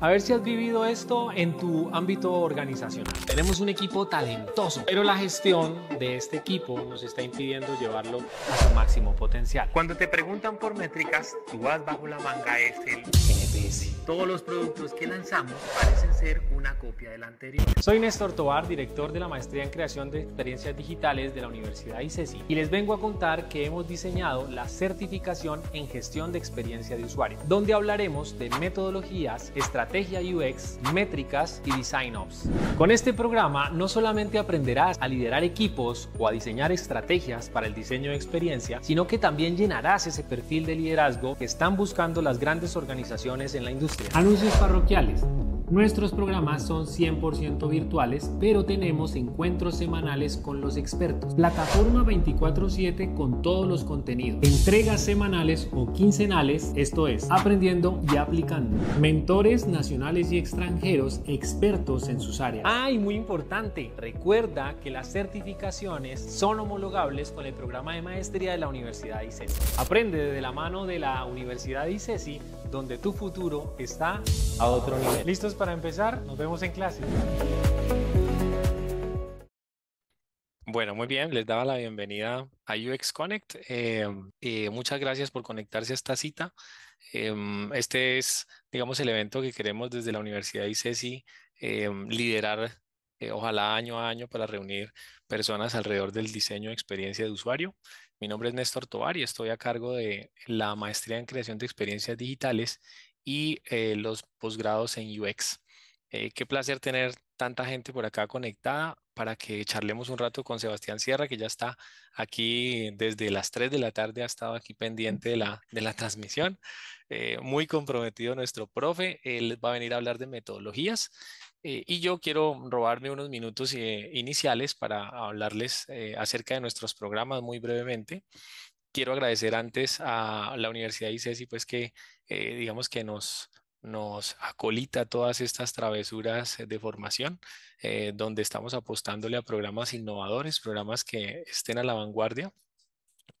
A ver si has vivido esto en tu ámbito organizacional. Tenemos un equipo talentoso, pero la gestión de este equipo nos está impidiendo llevarlo a su máximo potencial. Cuando te preguntan por métricas, tú vas bajo la manga Excel. NPS. Todos los productos que lanzamos parecen ser una copia del anterior. Soy Néstor Tobar, director de la Maestría en Creación de Experiencias Digitales de la Universidad ICESI, e y les vengo a contar que hemos diseñado la certificación en gestión de experiencia de usuario, donde hablaremos de metodologías, estrategias, estrategia UX, métricas y design ops. Con este programa no solamente aprenderás a liderar equipos o a diseñar estrategias para el diseño de experiencia, sino que también llenarás ese perfil de liderazgo que están buscando las grandes organizaciones en la industria. Anuncios parroquiales. Nuestros programas son 100% virtuales, pero tenemos encuentros semanales con los expertos. Plataforma 24/7 con todos los contenidos. Entregas semanales o quincenales, esto es, aprendiendo y aplicando. Mentores nacionales y extranjeros, expertos en sus áreas. Ah, y muy importante, recuerda que las certificaciones son homologables con el programa de maestría de la Universidad de ICESI. E Aprende desde la mano de la Universidad de ICESI donde tu futuro está a otro nivel. ¿Listos para empezar? Nos vemos en clase. Bueno, muy bien, les daba la bienvenida a UX Connect. Em, eh, muchas gracias por conectarse a esta cita. Em, este es, digamos, el evento que queremos desde la Universidad de ICESI e em, liderar, eh, ojalá año a año, para reunir personas alrededor del diseño de experiencia de usuario. Mi nombre es Néstor Tovar y estoy a cargo de la maestría en creación de experiencias digitales y eh, los posgrados en UX. Eh, qué placer tener tanta gente por acá conectada para que charlemos un rato con Sebastián Sierra, que ya está aquí desde las 3 de la tarde, ha estado aquí pendiente de la, transmisión. Eh, muy comprometido nuestro profe, él va a venir a hablar de metodologías eh, y yo quiero robarme unos minutos eh, iniciales para hablarles eh, acerca de nuestros programas muy brevemente. Quiero agradecer antes a la Universidad de ICESI, pues que digamos que nos, nos acolita todas estas travesuras de formación, donde estamos apostándole a programas innovadores, programas que estén a la vanguardia.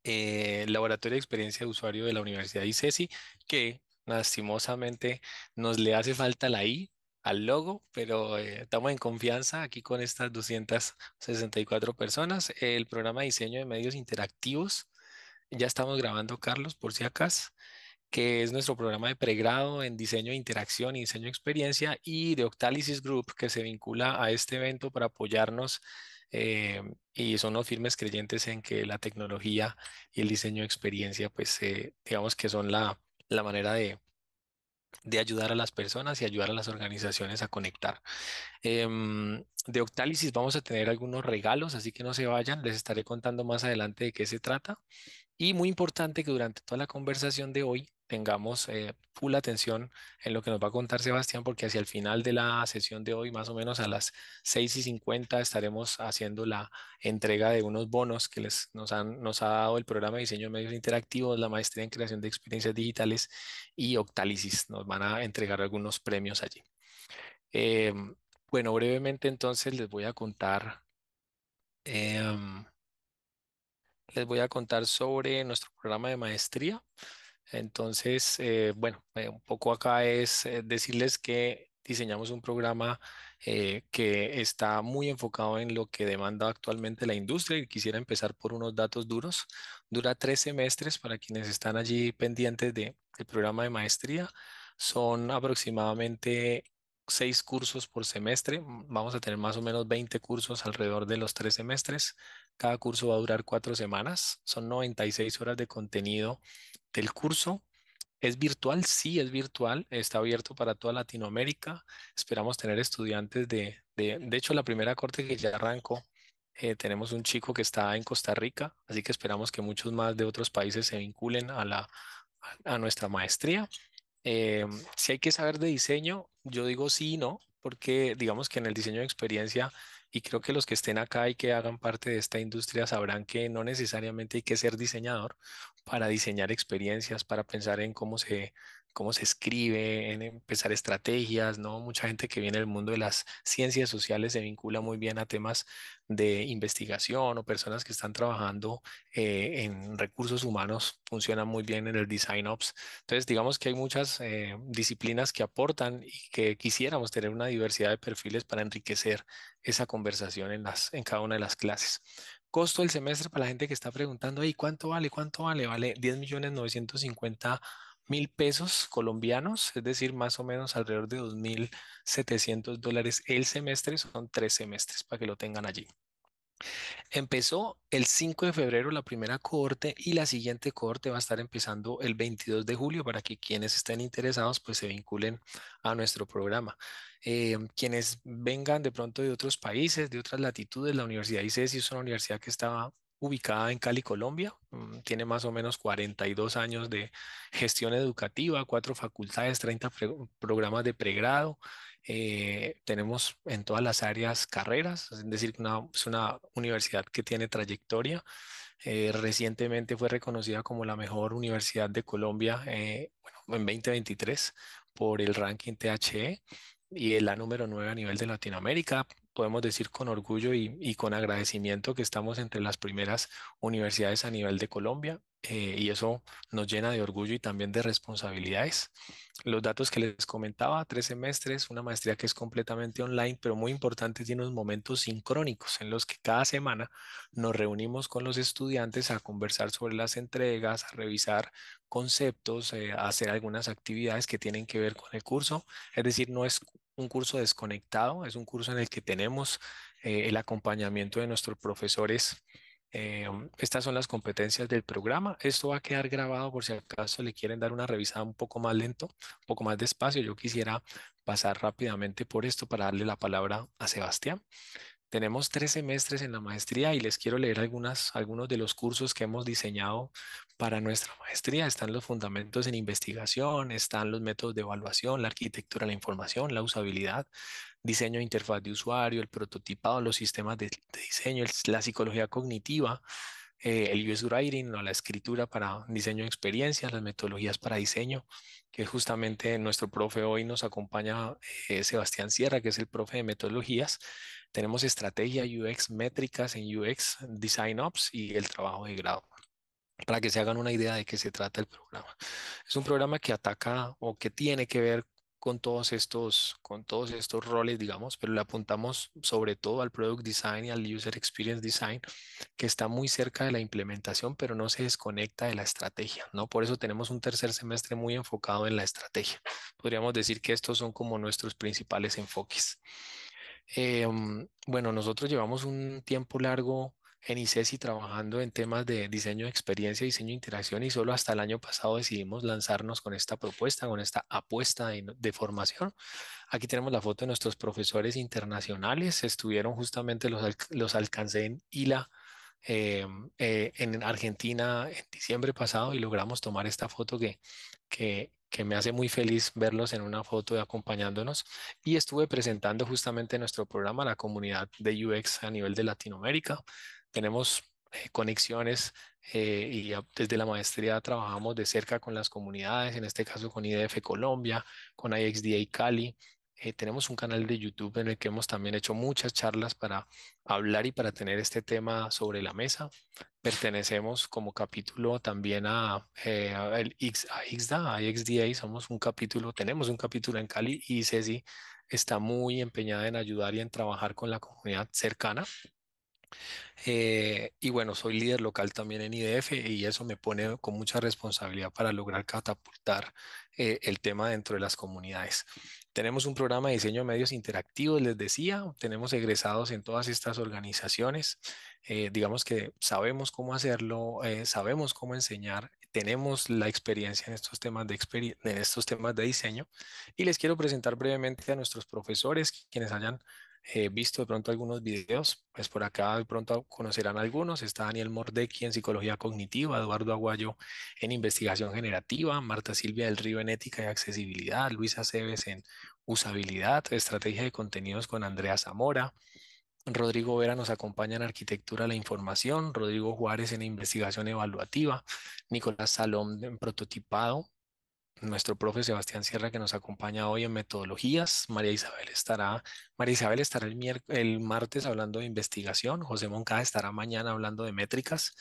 Laboratorio de Experiencia de Usuario de la Universidad de ICESI, que lastimosamente nos le hace falta la I al logo, pero eh, estamos en confianza aquí con estas 264 personas. El programa diseño de medios interactivos, ya estamos grabando, Carlos, por si acaso, que es nuestro programa de pregrado en diseño de interacción y diseño de experiencia, y de Octalysis Group, que se vincula a este evento para apoyarnos. Eh, y son los firmes creyentes en que la tecnología y el diseño de experiencia, pues eh, digamos que son la manera de, de ayudar a las personas y ayudar a las organizaciones a conectar. Em, de Octálisis vamos a tener algunos regalos, así que no se vayan, les estaré contando más adelante de qué se trata. Y muy importante que durante toda la conversación de hoy tengamos eh, full atención en lo que nos va a contar Sebastián, porque hacia el final de la sesión de hoy, más o menos a las 6 y 50, estaremos haciendo la entrega de unos bonos que les, nos, nos ha dado el programa de diseño de medios interactivos, la maestría en creación de experiencias digitales y Octálisis. Nos van a entregar algunos premios allí. Em, bueno, brevemente entonces les voy a contar. Em, les voy a contar sobre nuestro programa de maestría. Entonces, eh, bueno, eh, un poco acá es eh, decirles que diseñamos un programa que está muy enfocado en lo que demanda actualmente la industria y quisiera empezar por unos datos duros. Dura tres semestres para quienes están allí pendientes del de programa de maestría. Son aproximadamente seis cursos por semestre. Vamos a tener más o menos 20 cursos alrededor de los tres semestres. Cada curso va a durar cuatro semanas, son 96 horas de contenido del curso. ¿Es virtual? Sí, es virtual. Está abierto para toda Latinoamérica. Esperamos tener estudiantes de... De, hecho, la primera corte que ya arrancó, eh, tenemos un chico que está en Costa Rica, así que esperamos que muchos más de otros países se vinculen a, la, a nuestra maestría. Eh, si hay que saber de diseño, yo digo sí y no, porque digamos que en el diseño de experiencia y creo que los que estén acá y que hagan parte de esta industria sabrán que no necesariamente hay que ser diseñador para diseñar experiencias, para pensar en cómo se cómo se escribe, en empezar estrategias, ¿no? Mucha gente que viene del mundo de las ciencias sociales se vincula muy bien a temas de investigación o personas que están trabajando eh, en recursos humanos, funciona muy bien en el Design Ops. Entonces, digamos que hay muchas eh, disciplinas que aportan y que quisiéramos tener una diversidad de perfiles para enriquecer esa conversación en, las, en cada una de las clases costo del semestre para la gente que está preguntando, ¿y cuánto vale? ¿Cuánto vale? Vale 10 millones 950 mil pesos colombianos, es decir, más o menos alrededor de 2.700 dólares el semestre, son tres semestres para que lo tengan allí. Empezó el 5 de febrero la primera cohorte y la siguiente cohorte va a estar empezando el 22 de julio para que quienes estén interesados pues se vinculen a nuestro programa. Eh, quienes vengan de pronto de otros países, de otras latitudes, la Universidad ICES es una universidad que está ubicada en Cali, Colombia. Mm, tiene más o menos 42 años de gestión educativa, cuatro facultades, 30 programas de pregrado. Eh, tenemos en todas las áreas carreras, es decir, es una universidad que tiene trayectoria. Eh, recientemente fue reconocida como la mejor universidad de Colombia eh, en 2023 por el ranking THE y el la número 9 a nivel de Latinoamérica podemos decir con orgullo y, con agradecimiento que estamos entre las primeras universidades a nivel de Colombia eh, y eso nos llena de orgullo y también de responsabilidades. Los datos que les comentaba, tres semestres, una maestría que es completamente online, pero muy importante, tiene unos momentos sincrónicos en los que cada semana nos reunimos con los estudiantes a conversar sobre las entregas, a revisar conceptos, eh, a hacer algunas actividades que tienen que ver con el curso. Es decir, no es un curso desconectado, es un curso en el que tenemos eh, el acompañamiento de nuestros profesores. Eh, estas son las competencias del programa. Esto va a quedar grabado por si acaso le quieren dar una revisada un poco más lento, un poco más despacio. Yo quisiera pasar rápidamente por esto para darle la palabra a Sebastián. Tenemos tres semestres en la maestría y les quiero leer algunos de los cursos que hemos diseñado para nuestra maestría. Están los fundamentos en investigación, están los métodos de evaluación, la arquitectura de la información, la usabilidad, diseño de interfaz de usuario, el prototipado, los sistemas de, diseño, la psicología cognitiva, eh, el user Writing o la escritura para diseño de experiencias, las metodologías para diseño, que justamente nuestro profe hoy nos acompaña, eh, Sebastián Sierra, que es el profe de metodologías tenemos estrategia UX, métricas en UX, Design Ops y el trabajo de grado para que se hagan una idea de qué se trata el programa. Es un programa que ataca o que tiene que ver con todos estos, con todos estos roles, digamos, pero le apuntamos sobre todo al Product Design y al User Experience Design, que está muy cerca de la implementación, pero no se desconecta de la estrategia, ¿no? Por eso tenemos un tercer semestre muy enfocado en la estrategia. Podríamos decir que estos son como nuestros principales enfoques. Em, bueno, nosotros llevamos un tiempo largo en ICESI trabajando en temas de diseño de experiencia, diseño de interacción y solo hasta el año pasado decidimos lanzarnos con esta propuesta, con esta apuesta de, formación. Aquí tenemos la foto de nuestros profesores internacionales, estuvieron justamente los, los alcancé en ILA. Em, eh, en Argentina en diciembre pasado y logramos tomar esta foto que, que, que me hace muy feliz verlos en una foto de acompañándonos y estuve presentando justamente nuestro programa a la comunidad de UX a nivel de Latinoamérica. Tenemos eh, conexiones eh, y desde la maestría trabajamos de cerca con las comunidades, en este caso con IDF Colombia, con IXDA Cali, eh, tenemos un canal de YouTube en el que hemos también hecho muchas charlas para hablar y para tener este tema sobre la mesa. Pertenecemos como capítulo también a, eh, a XDA somos un capítulo, tenemos un capítulo en Cali y Ceci está muy empeñada en ayudar y en trabajar con la comunidad cercana. Eh, y bueno, soy líder local también en IDF y eso me pone con mucha responsabilidad para lograr catapultar eh, el tema dentro de las comunidades. Tenemos un programa de diseño de medios interactivos, les decía, tenemos egresados en todas estas organizaciones, eh, digamos que sabemos cómo hacerlo, eh, sabemos cómo enseñar, tenemos la experiencia en estos, temas de en estos temas de diseño y les quiero presentar brevemente a nuestros profesores, quienes hayan He visto de pronto algunos videos, pues por acá de pronto conocerán algunos. Está Daniel Mordecki en psicología cognitiva, Eduardo Aguayo en investigación generativa, Marta Silvia del Río en ética y accesibilidad, Luisa Aceves en usabilidad, estrategia de contenidos con Andrea Zamora. Rodrigo Vera nos acompaña en Arquitectura de la Información, Rodrigo Juárez en Investigación Evaluativa, Nicolás Salom en Prototipado, nuestro profe Sebastián Sierra que nos acompaña hoy en metodologías. María Isabel estará, María Isabel estará el, martes hablando de investigación, José Moncada estará mañana hablando de métricas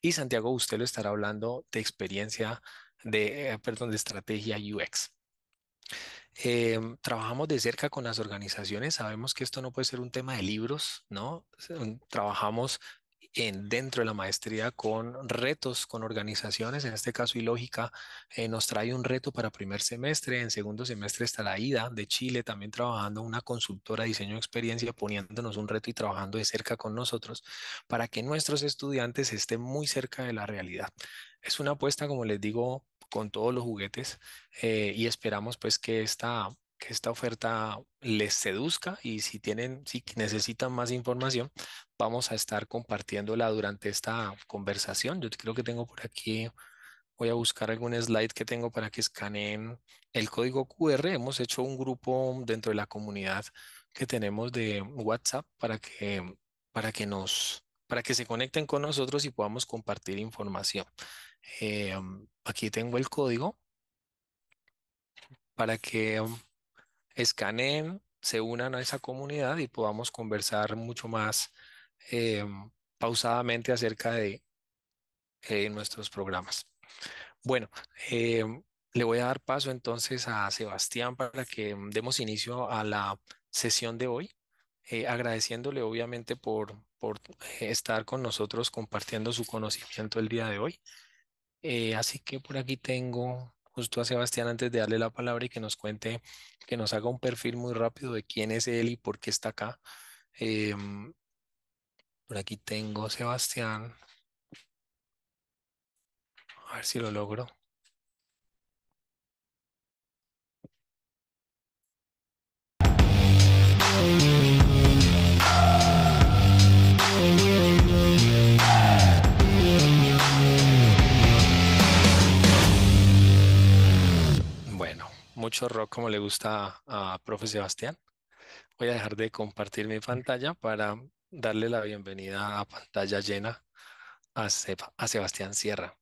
y Santiago Bustelo estará hablando de experiencia de, eh, perdón, de estrategia UX. Eh, trabajamos de cerca con las organizaciones, sabemos que esto no puede ser un tema de libros, ¿no? Trabajamos en, dentro de la maestría con retos, con organizaciones. En este caso, Ilógica eh, nos trae un reto para primer semestre. En segundo semestre está la IDA de Chile, también trabajando una consultora de diseño de experiencia, poniéndonos un reto y trabajando de cerca con nosotros para que nuestros estudiantes estén muy cerca de la realidad. Es una apuesta, como les digo, con todos los juguetes eh, y esperamos pues que esta que esta oferta les seduzca y si tienen, si necesitan más información, vamos a estar compartiéndola durante esta conversación. Yo creo que tengo por aquí, voy a buscar algún slide que tengo para que escaneen el código QR. Hemos hecho un grupo dentro de la comunidad que tenemos de WhatsApp para que, para que nos, para que se conecten con nosotros y podamos compartir información. Em, aquí tengo el código para que escaneen, se unan a esa comunidad y podamos conversar mucho más em, pausadamente acerca de eh, nuestros programas. Bueno, em, le voy a dar paso entonces a Sebastián para que mm, demos inicio a la sesión de hoy, eh, agradeciéndole obviamente por, por eh, estar con nosotros compartiendo su conocimiento el día de hoy. así que por aquí tengo justo a Sebastián antes de darle la palabra y que nos cuente, que nos haga un perfil muy rápido de quién es él y por qué está acá. Em, por aquí tengo Sebastián. A ver si lo logro. mucho rock como le gusta a, profe Sebastián. Voy a dejar de compartir mi pantalla para darle la bienvenida a pantalla llena a, Sebastián Sierra.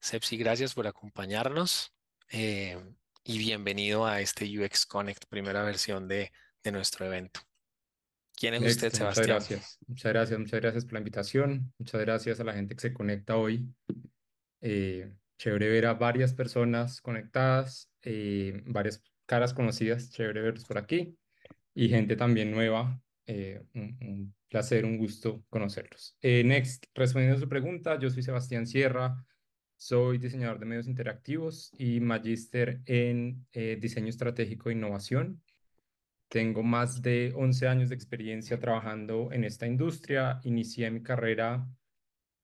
Sepsi, gracias por acompañarnos eh, y bienvenido a este UX Connect, primera versión de, nuestro evento. ¿Quién es usted, Sebastián? Muchas gracias, muchas gracias, por la invitación, muchas gracias a la gente que se conecta hoy. Eh, chévere ver a varias personas conectadas, eh, varias caras conocidas, chévere verlos por aquí y gente también nueva. Eh, un, placer, un gusto conocerlos. Eh, next, respondiendo a su pregunta, yo soy Sebastián Sierra, soy diseñador de medios interactivos y magíster en diseño estratégico e innovación. Tengo más de 11 años de experiencia trabajando en esta industria. Inicié mi carrera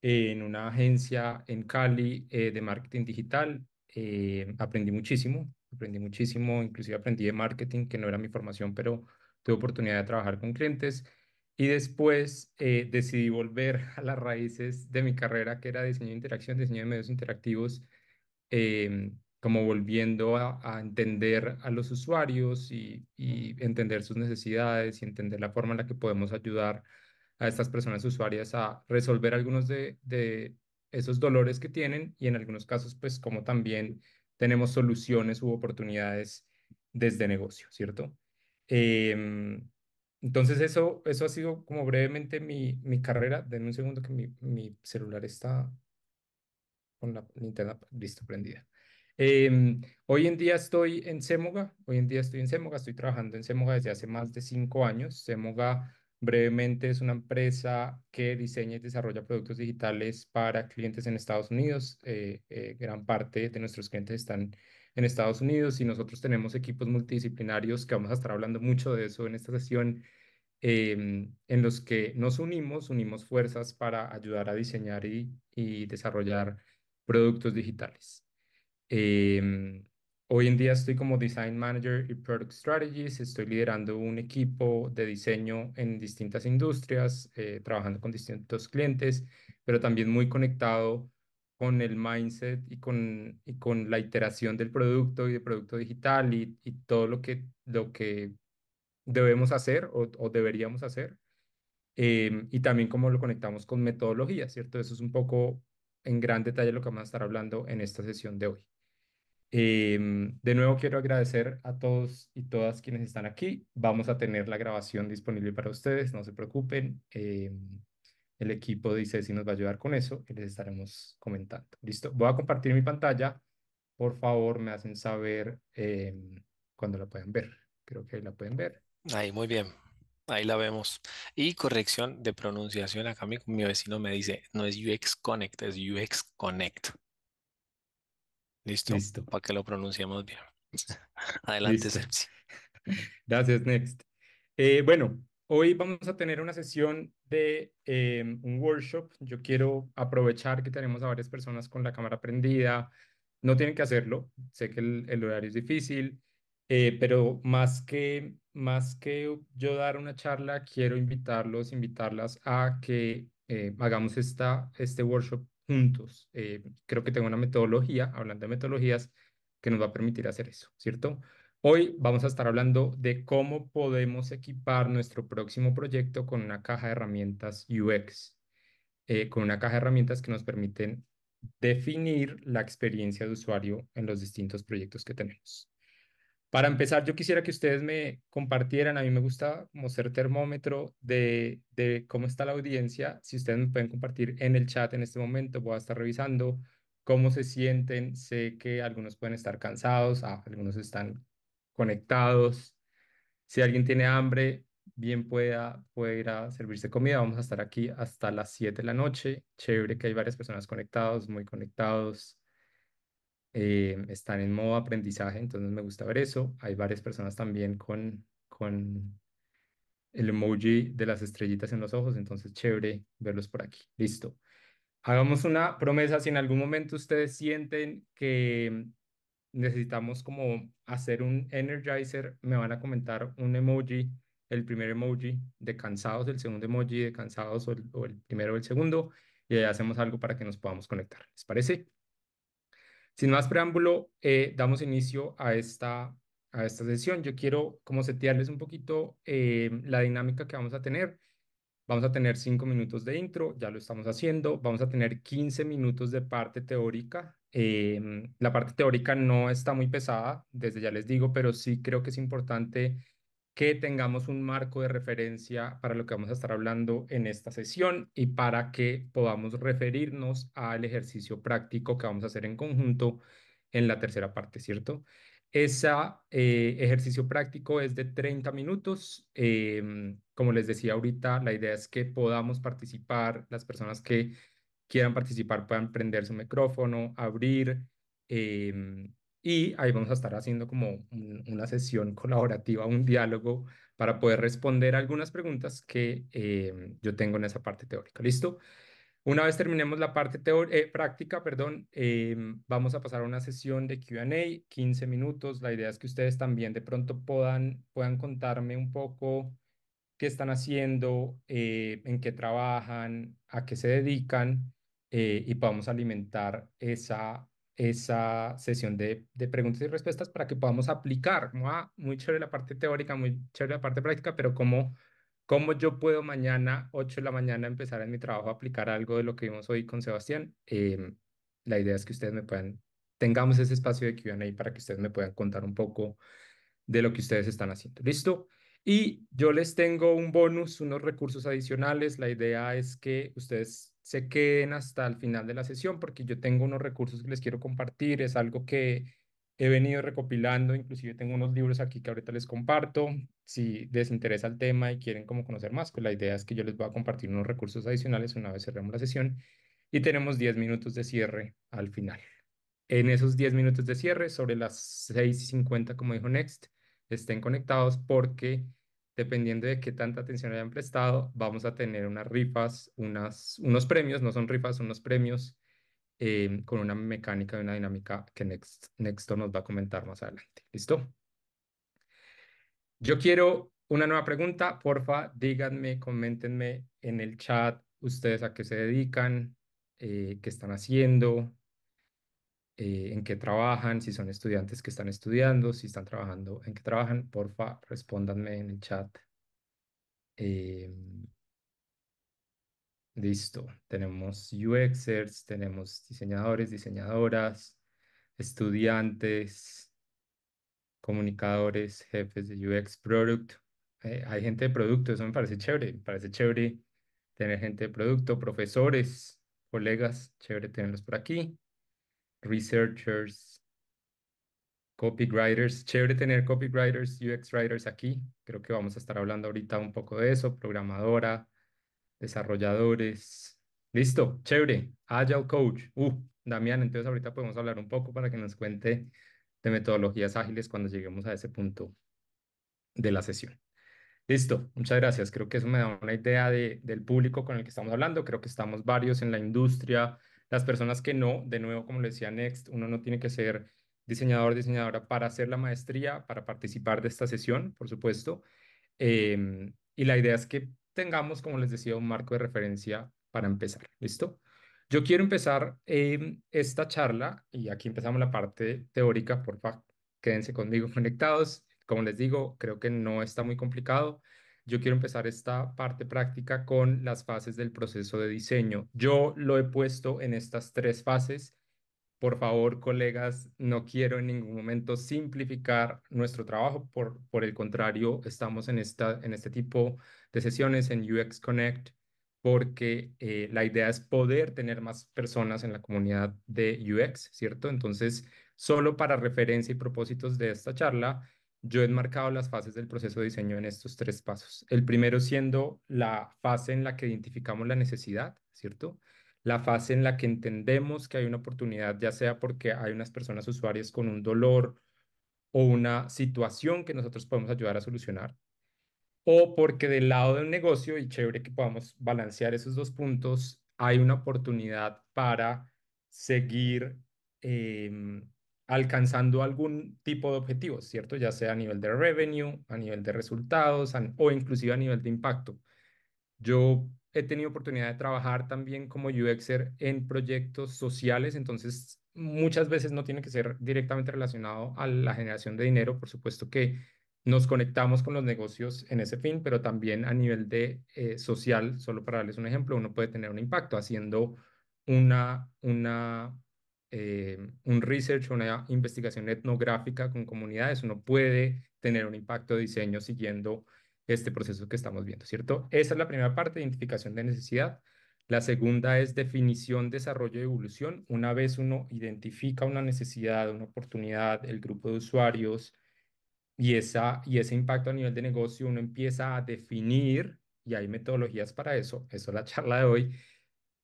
en una agencia en Cali eh, de marketing digital. Eh, aprendí muchísimo, aprendí muchísimo, inclusive aprendí de marketing, que no era mi formación, pero tuve oportunidad de trabajar con clientes. Y después eh, decidí volver a las raíces de mi carrera, que era diseño de interacción, diseño de medios interactivos, como volviendo a, entender a los usuarios y entender sus necesidades y entender la forma en la que podemos ayudar a estas personas usuarias a resolver algunos de, de esos dolores que tienen y en algunos casos, pues como también tenemos soluciones u oportunidades desde negocio, ¿cierto? Em, entonces eso, eso ha sido como brevemente mi, mi carrera. den un segundo que mi, mi celular está con la linterna listo prendida. Em, hoy en día estoy en Semoga, hoy en día estoy en Semoga, estoy trabajando en Semoga desde hace más de cinco años. Semoga Brevemente es una empresa que diseña y desarrolla productos digitales para clientes en Estados Unidos. Eh, eh, gran parte de nuestros clientes están en Estados Unidos y nosotros tenemos equipos multidisciplinarios que vamos a estar hablando mucho de eso en esta sesión, em, en los que nos unimos, unimos fuerzas para ayudar a diseñar y, desarrollar productos digitales. Em, Hoy en día estoy como Design Manager y Product strategies. estoy liderando un equipo de diseño en distintas industrias, eh, trabajando con distintos clientes, pero también muy conectado con el mindset y con, con la iteración del producto y de producto digital y, todo lo que, lo que debemos hacer o, deberíamos hacer. Em, y también cómo lo conectamos con metodología, ¿cierto? Eso es un poco en gran detalle lo que vamos a estar hablando en esta sesión de hoy. Em, de nuevo quiero agradecer a todos y todas quienes están aquí. Vamos a tener la grabación disponible para ustedes, no se preocupen. Em, el equipo dice si nos va a ayudar con eso y les estaremos comentando. Listo, voy a compartir mi pantalla. Por favor, me hacen saber em, cuando la pueden ver. Creo que ahí la pueden ver. Ahí, muy bien. Ahí la vemos. Y corrección de pronunciación. Acá mi vecino me dice, no es UX Connect, es UX Connect. Listo, para que lo pronunciemos bien. Adelante, Sepsi. Gracias, Next. Eh, bueno, hoy vamos a tener una sesión de eh, un workshop. Yo quiero aprovechar que tenemos a varias personas con la cámara prendida. No tienen que hacerlo, sé que el, horario es difícil, eh, pero más que, más que yo dar una charla, quiero invitarlos, invitarlas a que hagamos esta, este workshop juntos. Eh, creo que tengo una metodología, hablando de metodologías, que nos va a permitir hacer eso, ¿cierto? Hoy vamos a estar hablando de cómo podemos equipar nuestro próximo proyecto con una caja de herramientas UX, eh, con una caja de herramientas que nos permiten definir la experiencia de usuario en los distintos proyectos que tenemos. Para empezar, yo quisiera que ustedes me compartieran, a mí me gusta ser termómetro de, cómo está la audiencia, si ustedes me pueden compartir en el chat en este momento, voy a estar revisando cómo se sienten, sé que algunos pueden estar cansados, ah, algunos están conectados, si alguien tiene hambre, bien pueda, puede ir a servirse comida, vamos a estar aquí hasta las 7 de la noche, chévere que hay varias personas conectados, muy conectados. Eh, están en modo aprendizaje, entonces me gusta ver eso. Hay varias personas también con, con el emoji de las estrellitas en los ojos, entonces chévere verlos por aquí. Listo. Hagamos una promesa, si en algún momento ustedes sienten que necesitamos como hacer un energizer, me van a comentar un emoji, el primer emoji de cansados, el segundo emoji de cansados o el, primero o el segundo, y hacemos algo para que nos podamos conectar. ¿Les parece? Sin más preámbulo, eh, damos inicio a esta, a esta sesión. Yo quiero como setearles un poquito eh, la dinámica que vamos a tener. Vamos a tener cinco minutos de intro, ya lo estamos haciendo. Vamos a tener 15 minutos de parte teórica. Em, la parte teórica no está muy pesada, desde ya les digo, pero sí creo que es importante que tengamos un marco de referencia para lo que vamos a estar hablando en esta sesión y para que podamos referirnos al ejercicio práctico que vamos a hacer en conjunto en la tercera parte, ¿cierto? Ese eh, ejercicio práctico es de 30 minutos. Em, como les decía ahorita, la idea es que podamos participar, las personas que quieran participar puedan prender su micrófono, abrir, em, y ahí vamos a estar haciendo como una sesión colaborativa, un diálogo para poder responder algunas preguntas que eh, yo tengo en esa parte teórica. ¿Listo? Una vez terminemos la parte eh, práctica, perdón, em, vamos a pasar a una sesión de Q&A, 15 minutos. La idea es que ustedes también de pronto puedan, puedan contarme un poco qué están haciendo, eh, en qué trabajan, a qué se dedican y podamos alimentar esa esa sesión de, preguntas y respuestas para que podamos aplicar, ¿no? Ah, muy chévere la parte teórica, muy chévere la parte práctica, pero como cómo yo puedo mañana, 8 de la mañana, empezar en mi trabajo a aplicar algo de lo que vimos hoy con Sebastián. Eh, la idea es que ustedes me puedan, tengamos ese espacio de Q&A para que ustedes me puedan contar un poco de lo que ustedes están haciendo. ¿Listo? Y yo les tengo un bonus, unos recursos adicionales. La idea es que ustedes se queden hasta el final de la sesión porque yo tengo unos recursos que les quiero compartir, es algo que he venido recopilando, inclusive tengo unos libros aquí que ahorita les comparto, si les interesa el tema y quieren como conocer más, pues la idea es que yo les voy a compartir unos recursos adicionales una vez cerremos la sesión y tenemos 10 minutos de cierre al final. En esos 10 minutos de cierre, sobre las 6.50, como dijo Next, estén conectados porque dependiendo de qué tanta atención hayan prestado, vamos a tener unas rifas, unas, unos premios, no son rifas, son unos premios eh, con una mecánica y una dinámica que Next, nos va a comentar más adelante. ¿Listo? Yo quiero una nueva pregunta. Porfa, díganme, coméntenme en el chat ustedes a qué se dedican, eh, qué están haciendo, eh, en qué trabajan, si son estudiantes que están estudiando, si están trabajando, en qué trabajan, porfa, respóndanme en el chat. Em, listo, tenemos UXers, tenemos diseñadores, diseñadoras, estudiantes, comunicadores, jefes de UX Product. Eh, hay gente de producto, eso me parece chévere, me parece chévere tener gente de producto, profesores, colegas, chévere tenerlos por aquí researchers, copywriters. Chévere tener copywriters, UX writers aquí. Creo que vamos a estar hablando ahorita un poco de eso, programadora, desarrolladores. Listo, chévere. Agile Coach. Uh, Damián, entonces ahorita podemos hablar un poco para que nos cuente de metodologías ágiles cuando lleguemos a ese punto de la sesión. Listo, muchas gracias. Creo que eso me da una idea del público con el que estamos hablando. Creo que estamos varios en la industria, las personas que no, de nuevo, como les decía Next, uno no tiene que ser diseñador, diseñadora para hacer la maestría, para participar de esta sesión, por supuesto. Em, y la idea es que tengamos, como les decía, un marco de referencia para empezar. ¿Listo? Yo quiero empezar em, esta charla y aquí empezamos la parte teórica, por favor, quédense conmigo conectados. Como les digo, creo que no está muy complicado yo quiero empezar esta parte práctica con las fases del proceso de diseño. Yo lo he puesto en estas tres fases. Por favor, colegas, no quiero en ningún momento simplificar nuestro trabajo. Por, por el contrario, estamos en, esta, en este tipo de sesiones en UX Connect porque eh, la idea es poder tener más personas en la comunidad de UX, ¿cierto? Entonces, solo para referencia y propósitos de esta charla, yo he enmarcado las fases del proceso de diseño en estos tres pasos. El primero siendo la fase en la que identificamos la necesidad, ¿cierto? La fase en la que entendemos que hay una oportunidad, ya sea porque hay unas personas usuarias con un dolor o una situación que nosotros podemos ayudar a solucionar, o porque del lado del negocio, y chévere que podamos balancear esos dos puntos, hay una oportunidad para seguir eh, alcanzando algún tipo de objetivos, ¿cierto? Ya sea a nivel de revenue, a nivel de resultados o inclusive a nivel de impacto. Yo he tenido oportunidad de trabajar también como UXer en proyectos sociales, entonces muchas veces no tiene que ser directamente relacionado a la generación de dinero, por supuesto que nos conectamos con los negocios en ese fin, pero también a nivel de eh, social, solo para darles un ejemplo, uno puede tener un impacto haciendo una, una eh, un research, una investigación etnográfica con comunidades, uno puede tener un impacto de diseño siguiendo este proceso que estamos viendo, ¿cierto? Esa es la primera parte, identificación de necesidad. La segunda es definición, desarrollo y evolución. Una vez uno identifica una necesidad, una oportunidad, el grupo de usuarios y, esa, y ese impacto a nivel de negocio, uno empieza a definir, y hay metodologías para eso, eso es la charla de hoy,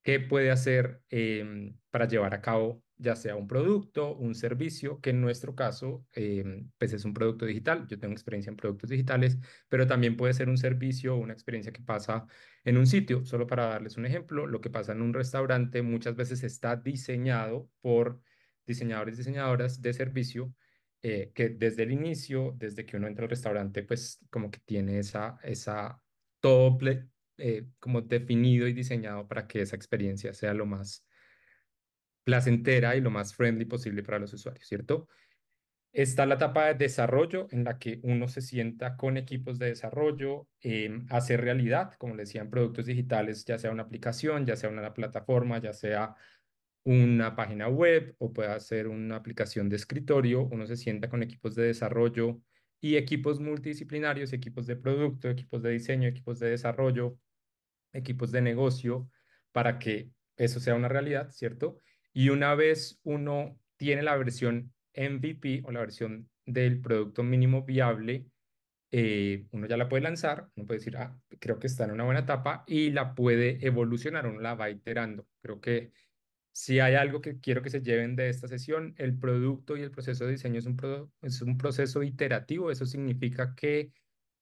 qué puede hacer em, para llevar a cabo ya sea un producto, un servicio, que en nuestro caso, em, pues es un producto digital. Yo tengo experiencia en productos digitales, pero también puede ser un servicio o una experiencia que pasa en un sitio. Solo para darles un ejemplo, lo que pasa en un restaurante muchas veces está diseñado por diseñadores y diseñadoras de servicio eh, que desde el inicio, desde que uno entra al restaurante, pues como que tiene esa, esa eh, como definido y diseñado para que esa experiencia sea lo más placentera y lo más friendly posible para los usuarios, ¿cierto? Está la etapa de desarrollo en la que uno se sienta con equipos de desarrollo, em, hacer realidad, como le decían, productos digitales, ya sea una aplicación, ya sea una plataforma, ya sea una página web o pueda ser una aplicación de escritorio. Uno se sienta con equipos de desarrollo y equipos multidisciplinarios, equipos de producto, equipos de diseño, equipos de desarrollo, equipos de negocio, para que eso sea una realidad, ¿cierto? Y una vez uno tiene la versión MVP o la versión del producto mínimo viable, eh, uno ya la puede lanzar, uno puede decir, ah, creo que está en una buena etapa y la puede evolucionar, uno la va iterando. Creo que si hay algo que quiero que se lleven de esta sesión, el producto y el proceso de diseño es un, es un proceso iterativo, eso significa que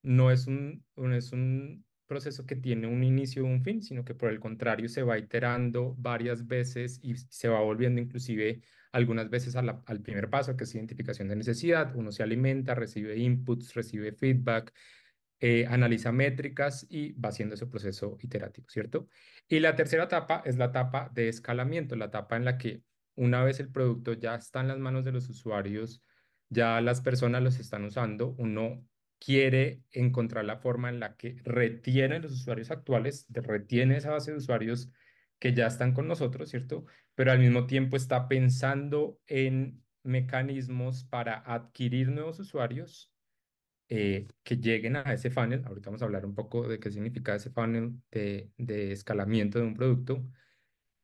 no es un, no es un proceso que tiene un inicio y un fin, sino que por el contrario se va iterando varias veces y se va volviendo inclusive algunas veces al primer paso, que es identificación de necesidad. Uno se alimenta, recibe inputs, recibe feedback, eh, analiza métricas y va haciendo ese proceso iterativo, ¿cierto? Y la tercera etapa es la etapa de escalamiento, la etapa en la que una vez el producto ya está en las manos de los usuarios, ya las personas los están usando, uno quiere encontrar la forma en la que retiene los usuarios actuales, retiene esa base de usuarios que ya están con nosotros, ¿cierto? Pero al mismo tiempo está pensando en mecanismos para adquirir nuevos usuarios eh, que lleguen a ese funnel. Ahorita vamos a hablar un poco de qué significa ese funnel de, escalamiento de un producto.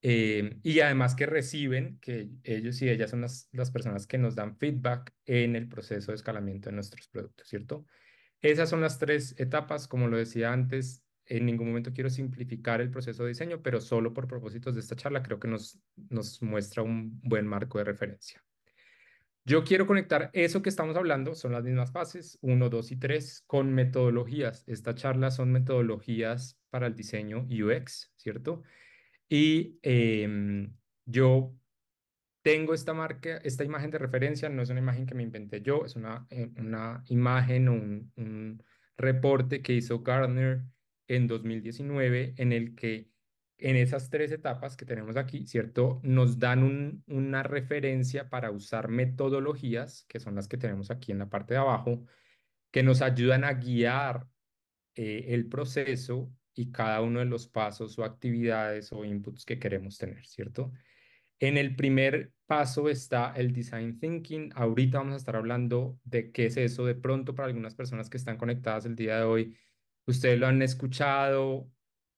Eh, y además que reciben, que ellos y ellas son las, las personas que nos dan feedback en el proceso de escalamiento de nuestros productos, ¿cierto? Esas son las tres etapas, como lo decía antes, en ningún momento quiero simplificar el proceso de diseño, pero solo por propósitos de esta charla creo que nos, muestra un buen marco de referencia. Yo quiero conectar eso que estamos hablando, son las mismas fases, 1, 2 y 3, con metodologías. Esta charla son metodologías para el diseño UX, ¿cierto? Y em, yo tengo esta marca, esta imagen de referencia, no es una imagen que me inventé yo, es una, eh, una imagen, un, un reporte que hizo Gardner en 2019 en el que en esas tres etapas que tenemos aquí, ¿cierto? Nos dan un, una referencia para usar metodologías, que son las que tenemos aquí en la parte de abajo, que nos ayudan a guiar eh, el proceso y cada uno de los pasos o actividades o inputs que queremos tener, ¿cierto? En el primer paso está el design thinking. Ahorita vamos a estar hablando de qué es eso. De pronto, para algunas personas que están conectadas el día de hoy, ustedes lo han escuchado.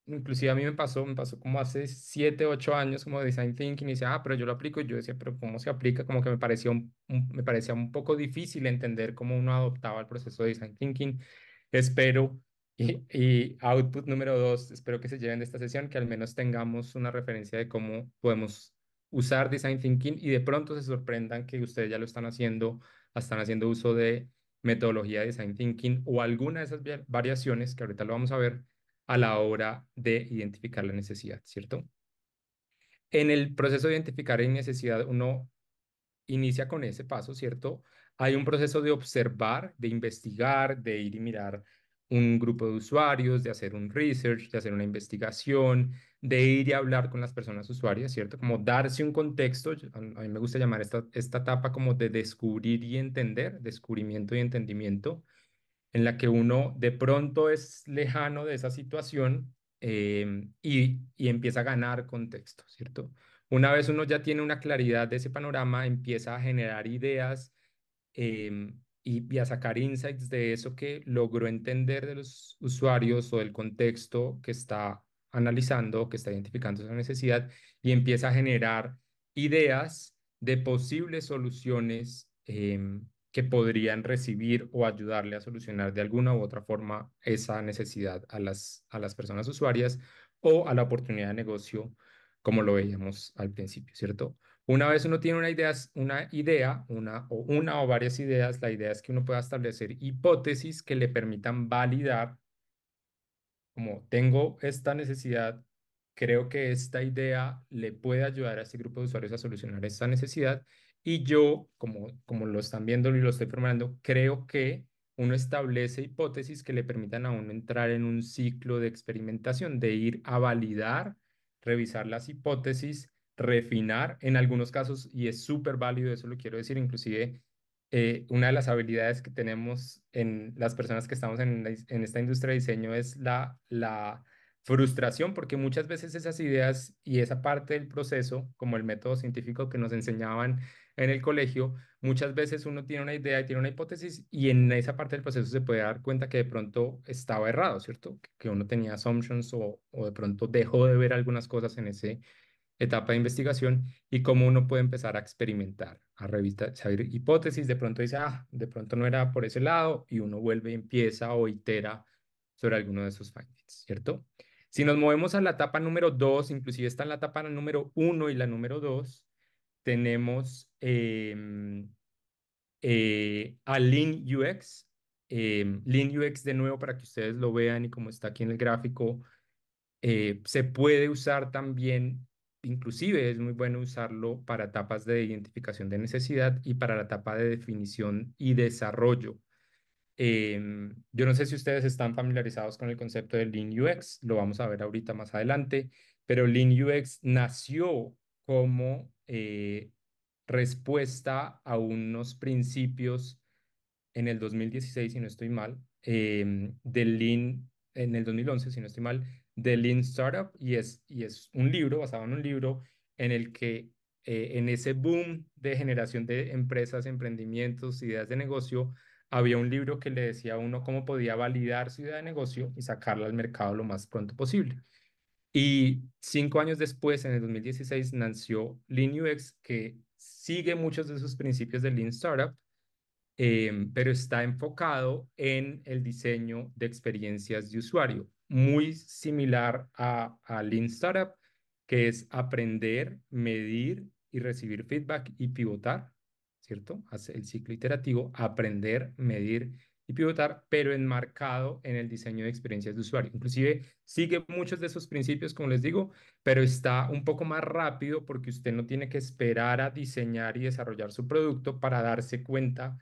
Inclusive a mí me pasó, me pasó como hace 7, 8 años como design thinking y dice, ah, pero yo lo aplico. Y yo decía, pero ¿cómo se aplica? Como que me parecía un, me parecía un poco difícil entender cómo uno adoptaba el proceso de design thinking. Espero y, y, output número dos, espero que se lleven de esta sesión, que al menos tengamos una referencia de cómo podemos usar design thinking y de pronto se sorprendan que ustedes ya lo están haciendo, están haciendo uso de metodología de design thinking o alguna de esas variaciones que ahorita lo vamos a ver a la hora de identificar la necesidad, ¿cierto? En el proceso de identificar la necesidad, uno inicia con ese paso, ¿cierto? Hay un proceso de observar, de investigar, de ir y mirar un grupo de usuarios, de hacer un research, de hacer una investigación, de ir y hablar con las personas usuarias, ¿cierto? Como darse un contexto, a mí me gusta llamar esta, esta etapa como de descubrir y entender, descubrimiento y entendimiento, en la que uno de pronto es lejano de esa situación em, y, empieza a ganar contexto, ¿cierto? Una vez uno ya tiene una claridad de ese panorama, empieza a generar ideas em, y, y, a sacar insights de eso que logró entender de los usuarios o del contexto que está analizando, que está identificando esa necesidad y empieza a generar ideas de posibles soluciones em, que podrían recibir o ayudarle a solucionar de alguna u otra forma esa necesidad a las, a las personas usuarias o a la oportunidad de negocio, como lo veíamos al principio, ¿cierto? Una vez uno tiene una idea, una idea, una o una o varias ideas, la idea es que uno pueda establecer hipótesis que le permitan validar como tengo esta necesidad, creo que esta idea le puede ayudar a este grupo de usuarios a solucionar esta necesidad y yo, como, como lo están viendo y lo estoy formulando, creo que uno establece hipótesis que le permitan a uno entrar en un ciclo de experimentación, de ir a validar, revisar las hipótesis, refinar en algunos casos, y es súper válido, eso lo quiero decir, inclusive eh, una de las habilidades que tenemos en las personas que estamos en, esta industria de diseño es la, frustración, porque muchas veces esas ideas y esa parte del proceso, como el método científico que nos enseñaban en el colegio, muchas veces uno tiene una idea y tiene una hipótesis y en esa parte del proceso se puede dar cuenta que de pronto estaba errado, ¿cierto? Que uno tenía assumptions o, o de pronto dejó de ver algunas cosas en ese etapa de investigación y cómo uno puede empezar a experimentar, a revisar hipótesis, de pronto dice, ah, de pronto no era por ese lado y uno vuelve y empieza o itera sobre alguno de esos findings, ¿cierto? Si nos movemos a la etapa número dos, inclusive está en la etapa número uno y la número dos, tenemos em, eh, a Lean UX. Em, Lean UX de nuevo para que ustedes lo vean y como está aquí en el gráfico, eh, se puede usar también Inclusive es muy bueno usarlo para etapas de identificación de necesidad y para la etapa de definición y desarrollo. Em, yo no sé si ustedes están familiarizados con el concepto de Lean UX, lo vamos a ver ahorita más adelante, pero Lean UX nació como eh, respuesta a unos principios en el 2016, si no estoy mal, em, del Lean, en el 2011, si no estoy mal, de Lean Startup y es, y es un libro, basado en un libro en el que eh, en ese boom de generación de empresas, emprendimientos, ideas de negocio, había un libro que le decía a uno cómo podía validar su idea de negocio y sacarla al mercado lo más pronto posible. Y cinco años después, en el 2016, nació Lean UX, que sigue muchos de esos principios de Lean Startup, eh, pero está enfocado en el diseño de experiencias de usuario muy similar a, Lean Startup, que es aprender, medir y recibir feedback y pivotar, ¿cierto? Hace el ciclo iterativo, aprender, medir y pivotar, pero enmarcado en el diseño de experiencias de usuario. Inclusive sigue muchos de esos principios, como les digo, pero está un poco más rápido porque usted no tiene que esperar a diseñar y desarrollar su producto para darse cuenta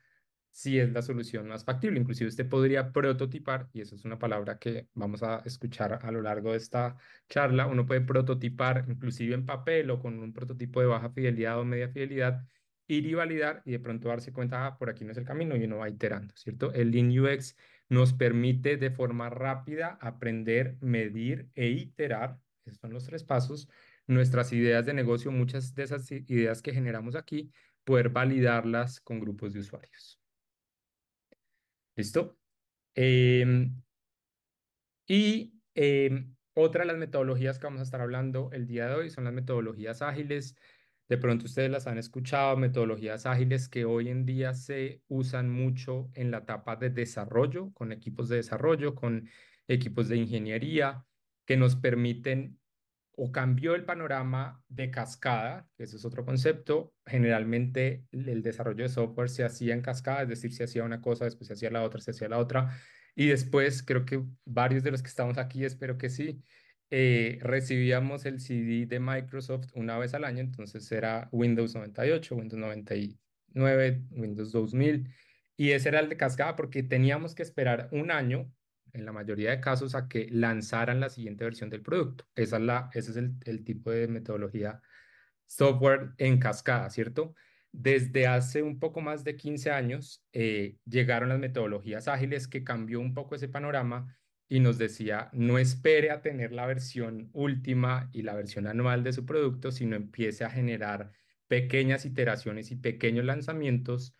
si es la solución más factible. Inclusive usted podría prototipar, y eso es una palabra que vamos a escuchar a lo largo de esta charla, uno puede prototipar inclusive en papel o con un prototipo de baja fidelidad o media fidelidad, ir y validar y de pronto darse cuenta, ah, por aquí no es el camino y uno va iterando, ¿cierto? El Lean UX nos permite de forma rápida aprender, medir e iterar, estos son los tres pasos, nuestras ideas de negocio, muchas de esas ideas que generamos aquí, poder validarlas con grupos de usuarios. ¿Listo? Em, y em, otra de las metodologías que vamos a estar hablando el día de hoy son las metodologías ágiles. De pronto ustedes las han escuchado, metodologías ágiles que hoy en día se usan mucho en la etapa de desarrollo, con equipos de desarrollo, con equipos de ingeniería, que nos permiten o cambió el panorama de cascada, que ese es otro concepto. Generalmente el desarrollo de software se hacía en cascada, es decir, se hacía una cosa, después se hacía la otra, se hacía la otra. Y después, creo que varios de los que estamos aquí, espero que sí, eh, recibíamos el CD de Microsoft una vez al año, entonces era Windows 98, Windows 99, Windows 2000, y ese era el de cascada porque teníamos que esperar un año en la mayoría de casos a que lanzaran la siguiente versión del producto. Esa es ese es el, tipo de metodología software en cascada, ¿cierto? Desde hace un poco más de 15 años eh, llegaron las metodologías ágiles que cambió un poco ese panorama y nos decía, no espere a tener la versión última y la versión anual de su producto, sino empiece a generar pequeñas iteraciones y pequeños lanzamientos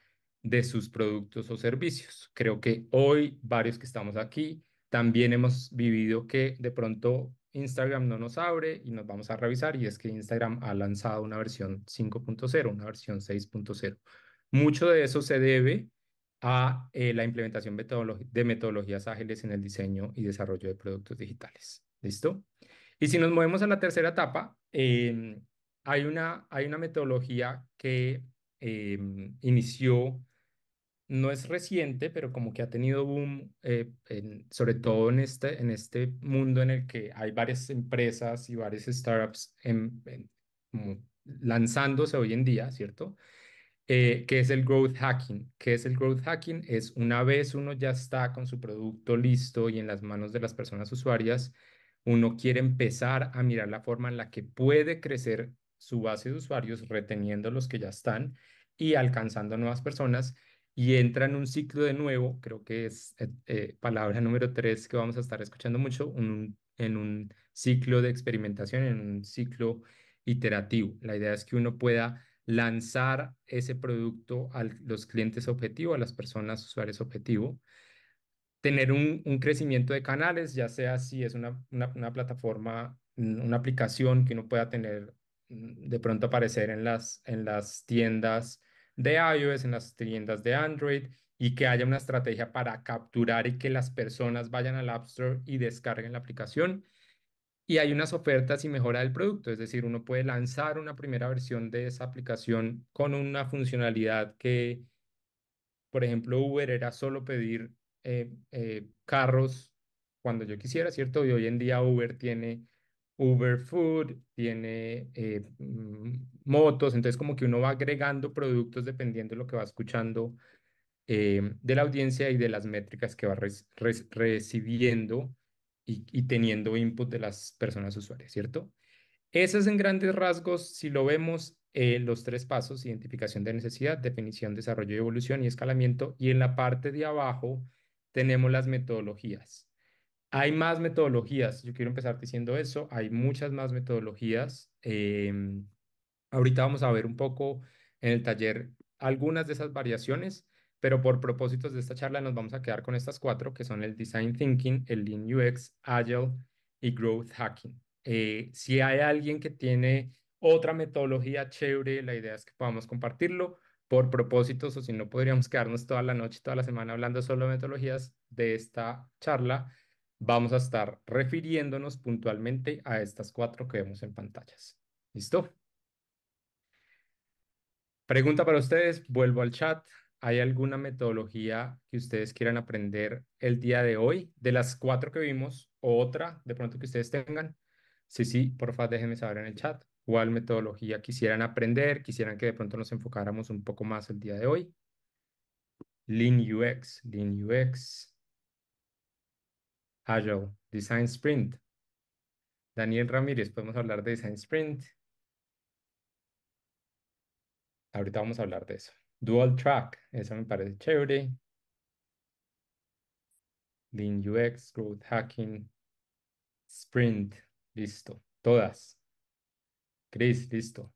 de sus productos o servicios. Creo que hoy varios que estamos aquí también hemos vivido que de pronto Instagram no nos abre y nos vamos a revisar y es que Instagram ha lanzado una versión 5.0, una versión 6.0. Mucho de eso se debe a eh, la implementación de metodologías ágiles en el diseño y desarrollo de productos digitales. ¿Listo? Y si nos movemos a la tercera etapa, em, hay, una, hay una metodología que em, inició no es reciente, pero como que ha tenido boom, eh, sobre todo en este, en este mundo en el que hay varias empresas y varias startups en, lanzándose hoy en día, ¿cierto? ¿Qué eh, que es el growth hacking. ¿Qué es el growth hacking? Es una vez uno ya está con su producto listo y en las manos de las personas usuarias, uno quiere empezar a mirar la forma en la que puede crecer su base de usuarios reteniendo los que ya están y alcanzando nuevas personas y entra en un ciclo de nuevo, creo que es eh, eh, palabra número tres que vamos a estar escuchando mucho, un, en un ciclo de experimentación, en un ciclo iterativo. La idea es que uno pueda lanzar ese producto a los clientes objetivo, a las personas usuarios objetivo, tener un, crecimiento de canales, ya sea si es una, plataforma, una aplicación que uno pueda tener mm, de pronto aparecer en las, en las tiendas de iOS, en las tiendas de Android y que haya una estrategia para capturar y que las personas vayan al App Store y descarguen la aplicación. Y hay unas ofertas y mejora del producto, es decir, uno puede lanzar una primera versión de esa aplicación con una funcionalidad que, por ejemplo, Uber era solo pedir eh, eh, carros cuando yo quisiera, ¿cierto? Y hoy en día Uber tiene Uber Food, tiene eh, mm, motos, entonces como que uno va agregando productos dependiendo de lo que va escuchando eh, de la audiencia y de las métricas que va recibiendo y, teniendo input de las personas usuarias, ¿cierto? Eso es en grandes rasgos, si lo vemos, eh, los tres pasos, identificación de necesidad, definición, desarrollo y evolución y escalamiento, y en la parte de abajo tenemos las metodologías. Hay más metodologías, yo quiero empezar diciendo eso, hay muchas más metodologías. Em, ahorita vamos a ver un poco en el taller algunas de esas variaciones, pero por propósitos de esta charla nos vamos a quedar con estas cuatro, que son el Design Thinking, el Lean UX, Agile y Growth Hacking. Eh, si hay alguien que tiene otra metodología chévere, la idea es que podamos compartirlo por propósitos o si no podríamos quedarnos toda la noche, toda la semana hablando solo de metodologías de esta charla vamos a estar refiriéndonos puntualmente a estas cuatro que vemos en pantallas. ¿Listo? Pregunta para ustedes, vuelvo al chat. ¿Hay alguna metodología que ustedes quieran aprender el día de hoy? De las cuatro que vimos, o otra de pronto que ustedes tengan. Sí, sí, por favor, déjenme saber en el chat cuál metodología quisieran aprender, quisieran que de pronto nos enfocáramos un poco más el día de hoy. Lean UX, UX. Agile. Design Sprint. Daniel Ramírez, podemos hablar de Design Sprint. Ahorita vamos a hablar de eso. Dual Track, eso me parece chévere. Lean UX, Growth Hacking, Sprint, listo. Todas. Chris, listo.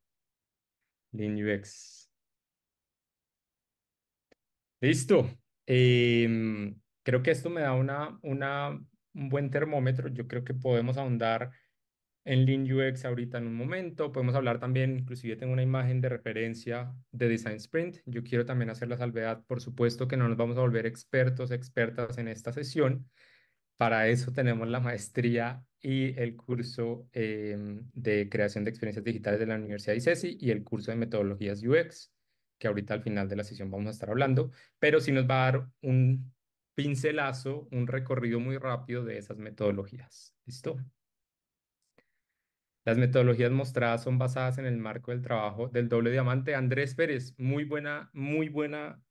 Lean UX. Listo. Em, creo que esto me da una, una un buen termómetro. Yo creo que podemos ahondar en Lean UX ahorita en un momento. Podemos hablar también, inclusive tengo una imagen de referencia de Design Sprint. Yo quiero también hacer la salvedad, por supuesto que no nos vamos a volver expertos, expertas en esta sesión. Para eso tenemos la maestría y el curso em, de creación de experiencias digitales de la Universidad de ICESI y el curso de metodologías UX, que ahorita al final de la sesión vamos a estar hablando, pero sí nos va a dar un pincelazo, un recorrido muy rápido de esas metodologías. ¿Listo? Las metodologías mostradas son basadas en el marco del trabajo del doble diamante. Andrés Pérez, muy buena, muy buena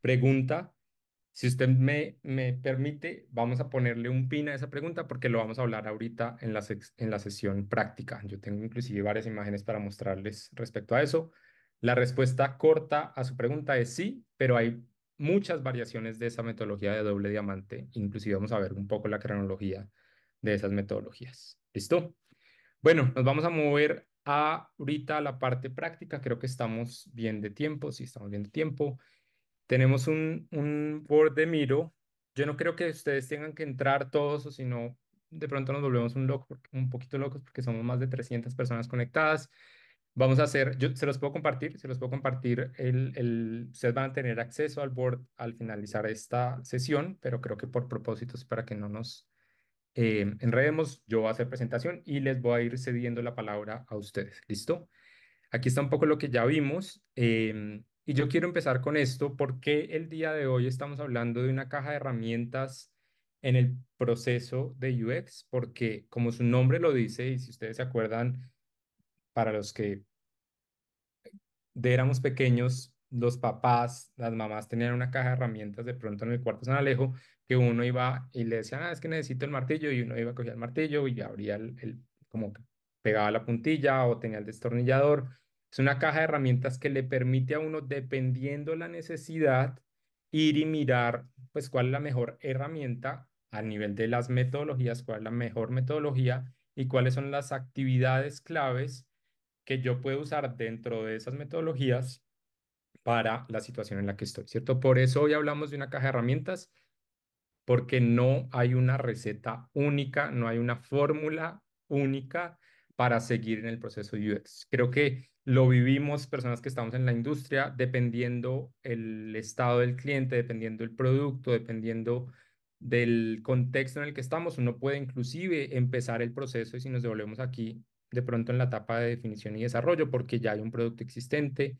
pregunta. Si usted me, me permite, vamos a ponerle un pin a esa pregunta porque lo vamos a hablar ahorita en la, en la sesión práctica. Yo tengo inclusive varias imágenes para mostrarles respecto a eso. La respuesta corta a su pregunta es sí, pero hay muchas variaciones de esa metodología de doble diamante, inclusive vamos a ver un poco la cronología de esas metodologías. ¿Listo? Bueno, nos vamos a mover a ahorita a la parte práctica, creo que estamos bien de tiempo, sí estamos bien de tiempo. Tenemos un, un board de miro, yo no creo que ustedes tengan que entrar todos o si no, de pronto nos volvemos un, poco un poquito locos porque somos más de 300 personas conectadas. Vamos a hacer, yo se los puedo compartir, se los puedo compartir, el, el, ustedes van a tener acceso al board al finalizar esta sesión, pero creo que por propósitos para que no nos eh, enredemos, yo voy a hacer presentación y les voy a ir cediendo la palabra a ustedes, ¿listo? Aquí está un poco lo que ya vimos. Eh, y yo quiero empezar con esto porque el día de hoy estamos hablando de una caja de herramientas en el proceso de UX, porque como su nombre lo dice, y si ustedes se acuerdan, para los que éramos pequeños, los papás, las mamás tenían una caja de herramientas de pronto en el cuarto San Alejo, que uno iba y le decía ah, es que necesito el martillo, y uno iba a coger el martillo y abría el, el como pegaba la puntilla o tenía el destornillador. Es una caja de herramientas que le permite a uno, dependiendo la necesidad, ir y mirar, pues, cuál es la mejor herramienta a nivel de las metodologías, cuál es la mejor metodología y cuáles son las actividades claves que yo puedo usar dentro de esas metodologías para la situación en la que estoy, ¿cierto? Por eso hoy hablamos de una caja de herramientas, porque no hay una receta única, no hay una fórmula única para seguir en el proceso de UX. Creo que lo vivimos personas que estamos en la industria, dependiendo el estado del cliente, dependiendo el producto, dependiendo del contexto en el que estamos, uno puede inclusive empezar el proceso y si nos devolvemos aquí de pronto en la etapa de definición y desarrollo porque ya hay un producto existente,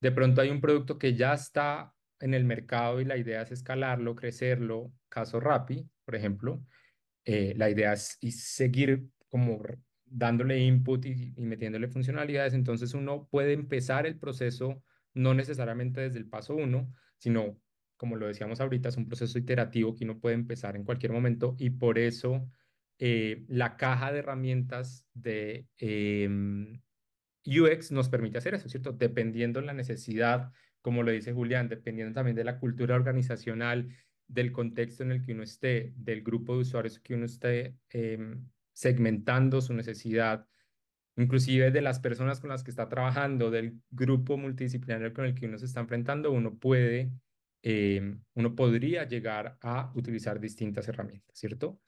de pronto hay un producto que ya está en el mercado y la idea es escalarlo, crecerlo, caso Rappi, por ejemplo, eh, la idea es, seguir como dándole input y, y metiéndole funcionalidades, entonces uno puede empezar el proceso no necesariamente desde el paso uno, sino como lo decíamos ahorita, es un proceso iterativo que uno puede empezar en cualquier momento y por eso eh, la caja de herramientas de em, UX nos permite hacer eso, ¿cierto? Dependiendo la necesidad, como lo dice Julián, dependiendo también de la cultura organizacional, del contexto en el que uno esté, del grupo de usuarios que uno esté em, segmentando su necesidad, inclusive de las personas con las que está trabajando, del grupo multidisciplinario con el que uno se está enfrentando, uno puede, em, uno podría llegar a utilizar distintas herramientas, ¿cierto?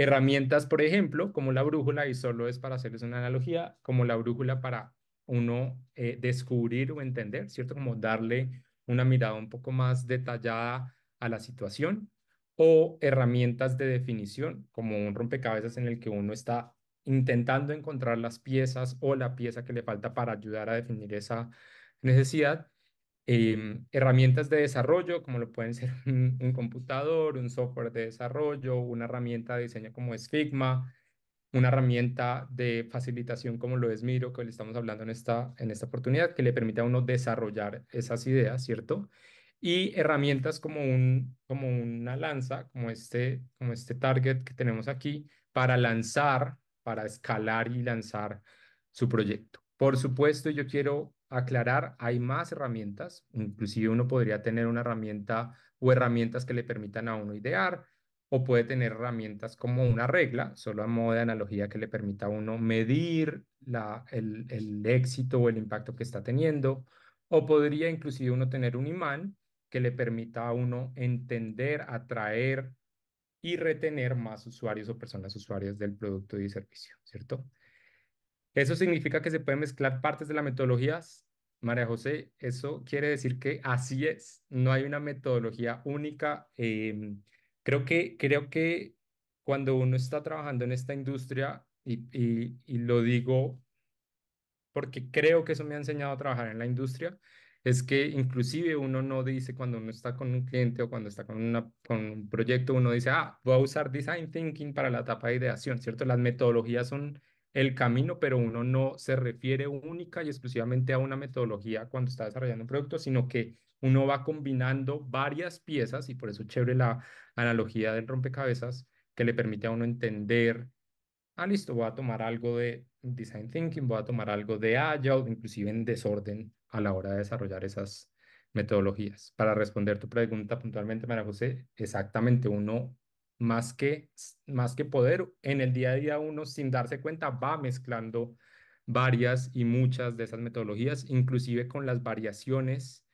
herramientas, por ejemplo, como la brújula, y solo es para hacerles una analogía, como la brújula para uno eh, descubrir o entender, ¿cierto? Como darle una mirada un poco más detallada a la situación o herramientas de definición, como un rompecabezas en el que uno está intentando encontrar las piezas o la pieza que le falta para ayudar a definir esa necesidad. Em, herramientas de desarrollo, como lo pueden ser un, computador, un software de desarrollo, una herramienta de diseño como es Figma, una herramienta de facilitación como lo es Miro, que le estamos hablando en esta, en esta oportunidad, que le permite a uno desarrollar esas ideas, ¿cierto? Y herramientas como, un, como una lanza, como este, como este target que tenemos aquí, para lanzar, para escalar y lanzar su proyecto. Por supuesto, yo quiero aclarar, hay más herramientas, inclusive uno podría tener una herramienta o herramientas que le permitan a uno idear, o puede tener herramientas como una regla, solo a modo de analogía que le permita a uno medir el, el éxito o el impacto que está teniendo, o podría inclusive uno tener un imán que le permita a uno entender, atraer y retener más usuarios o personas usuarias del producto y servicio, ¿cierto? Eso significa que se pueden mezclar partes de las metodologías, María José, eso quiere decir que así es, no hay una metodología única. Em, creo, que, creo que cuando uno está trabajando en esta industria, y, y, y lo digo porque creo que eso me ha enseñado a trabajar en la industria, es que inclusive uno no dice cuando uno está con un cliente o cuando está con, una, con un proyecto, uno dice, ah, voy a usar design thinking para la etapa de ideación, ¿cierto? Las metodologías son el camino, pero uno no se refiere única y exclusivamente a una metodología cuando está desarrollando un producto, sino que uno va combinando varias piezas y por eso chévere la analogía del rompecabezas que le permite a uno entender, ah, listo, voy a tomar algo de design thinking, voy a tomar algo de agile, inclusive en desorden a la hora de desarrollar esas metodologías. Para responder tu pregunta puntualmente, María José, exactamente uno más que, más que poder, en el día a día uno sin darse cuenta va mezclando varias y muchas de esas metodologías, inclusive con las variaciones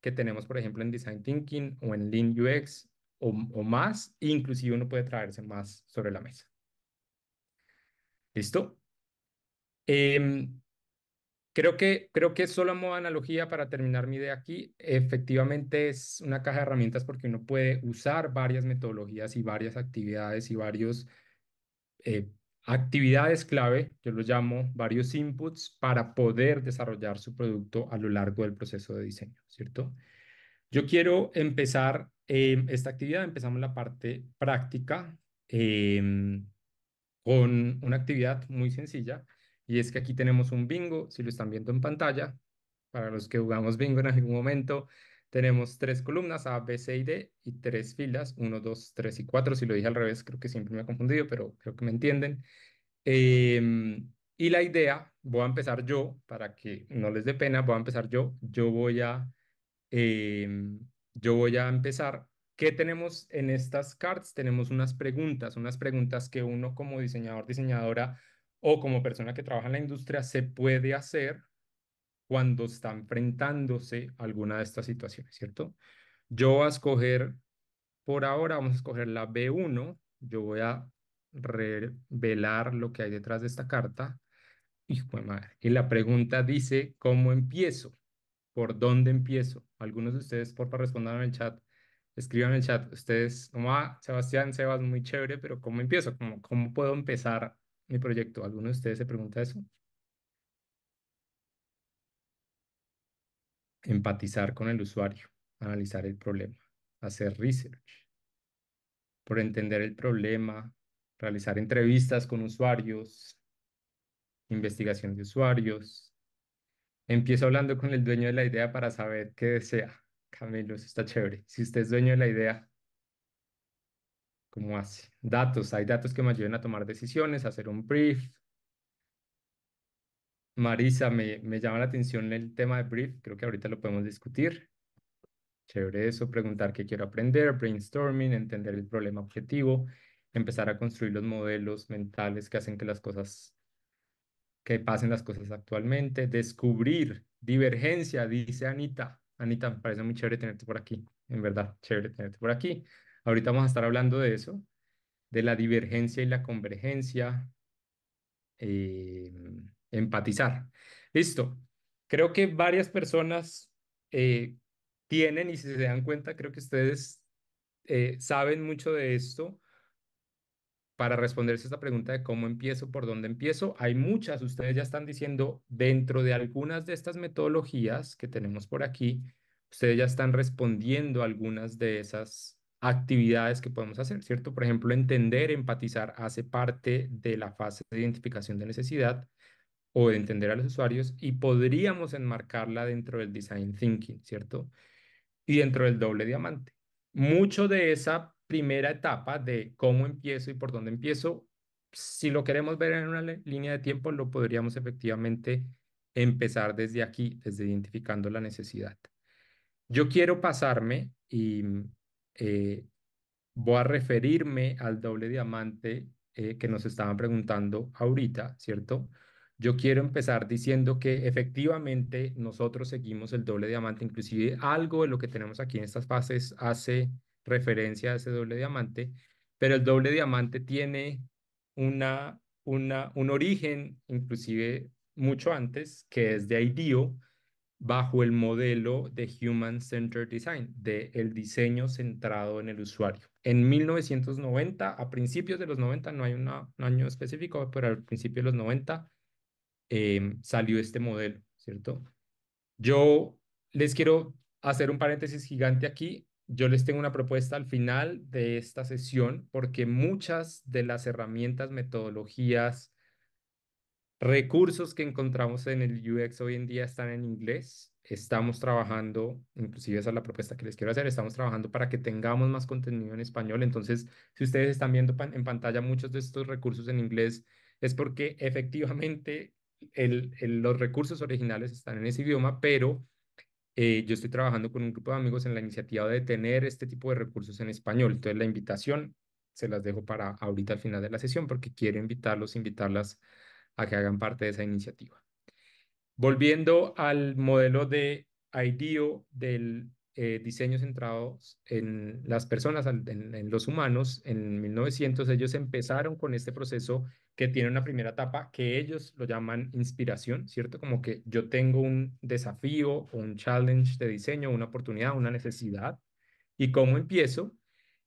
que tenemos, por ejemplo, en Design Thinking o en Lean UX o, más, e inclusive uno puede traerse más sobre la mesa. ¿Listo? Em, Creo que, creo que solo modo analogía para terminar mi idea aquí, efectivamente es una caja de herramientas porque uno puede usar varias metodologías y varias actividades y varios eh, actividades clave, yo lo llamo varios inputs para poder desarrollar su producto a lo largo del proceso de diseño, ¿cierto? Yo quiero empezar em, esta actividad, empezamos la parte práctica em, con una actividad muy sencilla y es que aquí tenemos un bingo, si lo están viendo en pantalla, para los que jugamos bingo en algún momento, tenemos tres columnas, A, B, C y D, y tres filas, uno, dos, tres y cuatro, Si lo dije al revés, creo que siempre me he confundido, pero creo que me entienden. Em, y la idea, voy a empezar yo, para que no les dé pena, voy a empezar yo. Yo voy a, em, yo voy a empezar. ¿Qué tenemos en estas cards? Tenemos unas preguntas, unas preguntas que uno como diseñador, diseñadora, o como persona que trabaja en la industria se puede hacer cuando está enfrentándose a alguna de estas situaciones, ¿cierto? Yo voy a escoger, por ahora vamos a escoger la B1, yo voy a revelar lo que hay detrás de esta carta. Y la pregunta dice, ¿cómo empiezo? ¿Por dónde empiezo? Algunos de ustedes, por favor, respondan en el chat. Escriban en el chat, ustedes, como, ah, Sebastián, Sebas, muy chévere, pero ¿cómo empiezo? ¿Cómo, cómo puedo empezar mi proyecto. ¿Alguno de ustedes se pregunta eso? Empatizar con el usuario, analizar el problema, hacer research, por entender el problema, realizar entrevistas con usuarios, investigación de usuarios. Empiezo hablando con el dueño de la idea para saber qué desea. Camilo, eso está chévere. Si usted es dueño de la idea, ¿Cómo hace? Datos. Hay datos que me ayuden a tomar decisiones, hacer un brief. Marisa, me, me llama la atención el tema de brief. Creo que ahorita lo podemos discutir. Chévere eso, preguntar qué quiero aprender, brainstorming, entender el problema objetivo, empezar a construir los modelos mentales que hacen que las cosas, que pasen las cosas actualmente, descubrir divergencia, dice Anita. Anita, me parece muy chévere tenerte por aquí, en verdad, chévere tenerte por aquí. Ahorita vamos a estar hablando de eso, de la divergencia y la convergencia, eh, empatizar. Listo. Creo que varias personas eh, tienen, y si se dan cuenta, creo que ustedes eh, saben mucho de esto para responderse a esta pregunta de cómo empiezo, por dónde empiezo. Hay muchas, ustedes ya están diciendo, dentro de algunas de estas metodologías que tenemos por aquí, ustedes ya están respondiendo algunas de esas actividades que podemos hacer, ¿cierto? Por ejemplo, entender, empatizar hace parte de la fase de identificación de necesidad o de entender a los usuarios y podríamos enmarcarla dentro del design thinking, ¿cierto? Y dentro del doble diamante. Mucho de esa primera etapa de cómo empiezo y por dónde empiezo, si lo queremos ver en una línea de tiempo, lo podríamos efectivamente empezar desde aquí, desde identificando la necesidad. Yo quiero pasarme y eh, voy a referirme al doble diamante eh, que nos estaban preguntando ahorita, ¿cierto? Yo quiero empezar diciendo que efectivamente nosotros seguimos el doble diamante, inclusive algo de lo que tenemos aquí en estas fases hace referencia a ese doble diamante, pero el doble diamante tiene una, una, un origen inclusive mucho antes, que es de IDEO, bajo el modelo de Human Centered Design, de el diseño centrado en el usuario. En 1990, a principios de los 90, no hay un año específico, pero al principio de los 90 em, salió este modelo, ¿cierto? Yo les quiero hacer un paréntesis gigante aquí. Yo les tengo una propuesta al final de esta sesión porque muchas de las herramientas, metodologías, Recursos que encontramos en el UX hoy en día están en inglés. Estamos trabajando, inclusive esa es la propuesta que les quiero hacer, estamos trabajando para que tengamos más contenido en español. Entonces, si ustedes están viendo en pantalla muchos de estos recursos en inglés, es porque efectivamente los recursos originales están en ese idioma, pero eh, yo estoy trabajando con un grupo de amigos en la iniciativa de tener este tipo de recursos en español. Entonces, la invitación se las dejo para ahorita al final de la sesión porque quiero invitarlos, invitarlas a que hagan parte de esa iniciativa. Volviendo al modelo de IDEO del eh, diseño centrado en las personas, en, en, los humanos, en 1900 ellos empezaron con este proceso que tiene una primera etapa que ellos lo llaman inspiración, ¿cierto? Como que yo tengo un desafío, un challenge de diseño, una oportunidad, una necesidad, y cómo empiezo.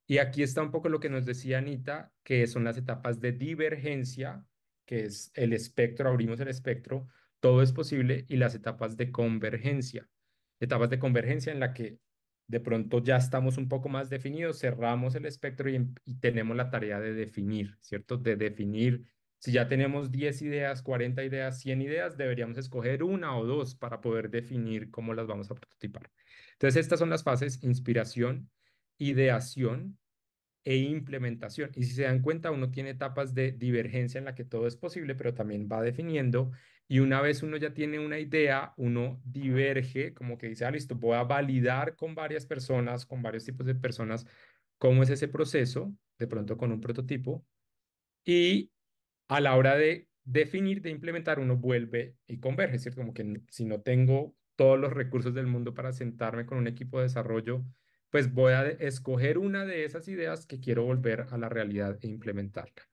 Y aquí está un poco lo que nos decía Anita, que son las etapas de divergencia, que es el espectro, abrimos el espectro, todo es posible y las etapas de convergencia. Etapas de convergencia en la que de pronto ya estamos un poco más definidos, cerramos el espectro y, em, y tenemos la tarea de definir, ¿cierto? De definir si ya tenemos 10 ideas, 40 ideas, 100 ideas, deberíamos escoger una o dos para poder definir cómo las vamos a prototipar. Entonces, estas son las fases inspiración, ideación, e implementación. Y si se dan cuenta, uno tiene etapas de divergencia en la que todo es posible, pero también va definiendo. Y una vez uno ya tiene una idea, uno diverge, como que dice, ah, listo, voy a validar con varias personas, con varios tipos de personas, cómo es ese proceso, de pronto con un prototipo. Y a la hora de definir, de implementar, uno vuelve y converge, cierto como que si no tengo todos los recursos del mundo para sentarme con un equipo de desarrollo pues voy a escoger una de esas ideas que quiero volver a la realidad e implementarla.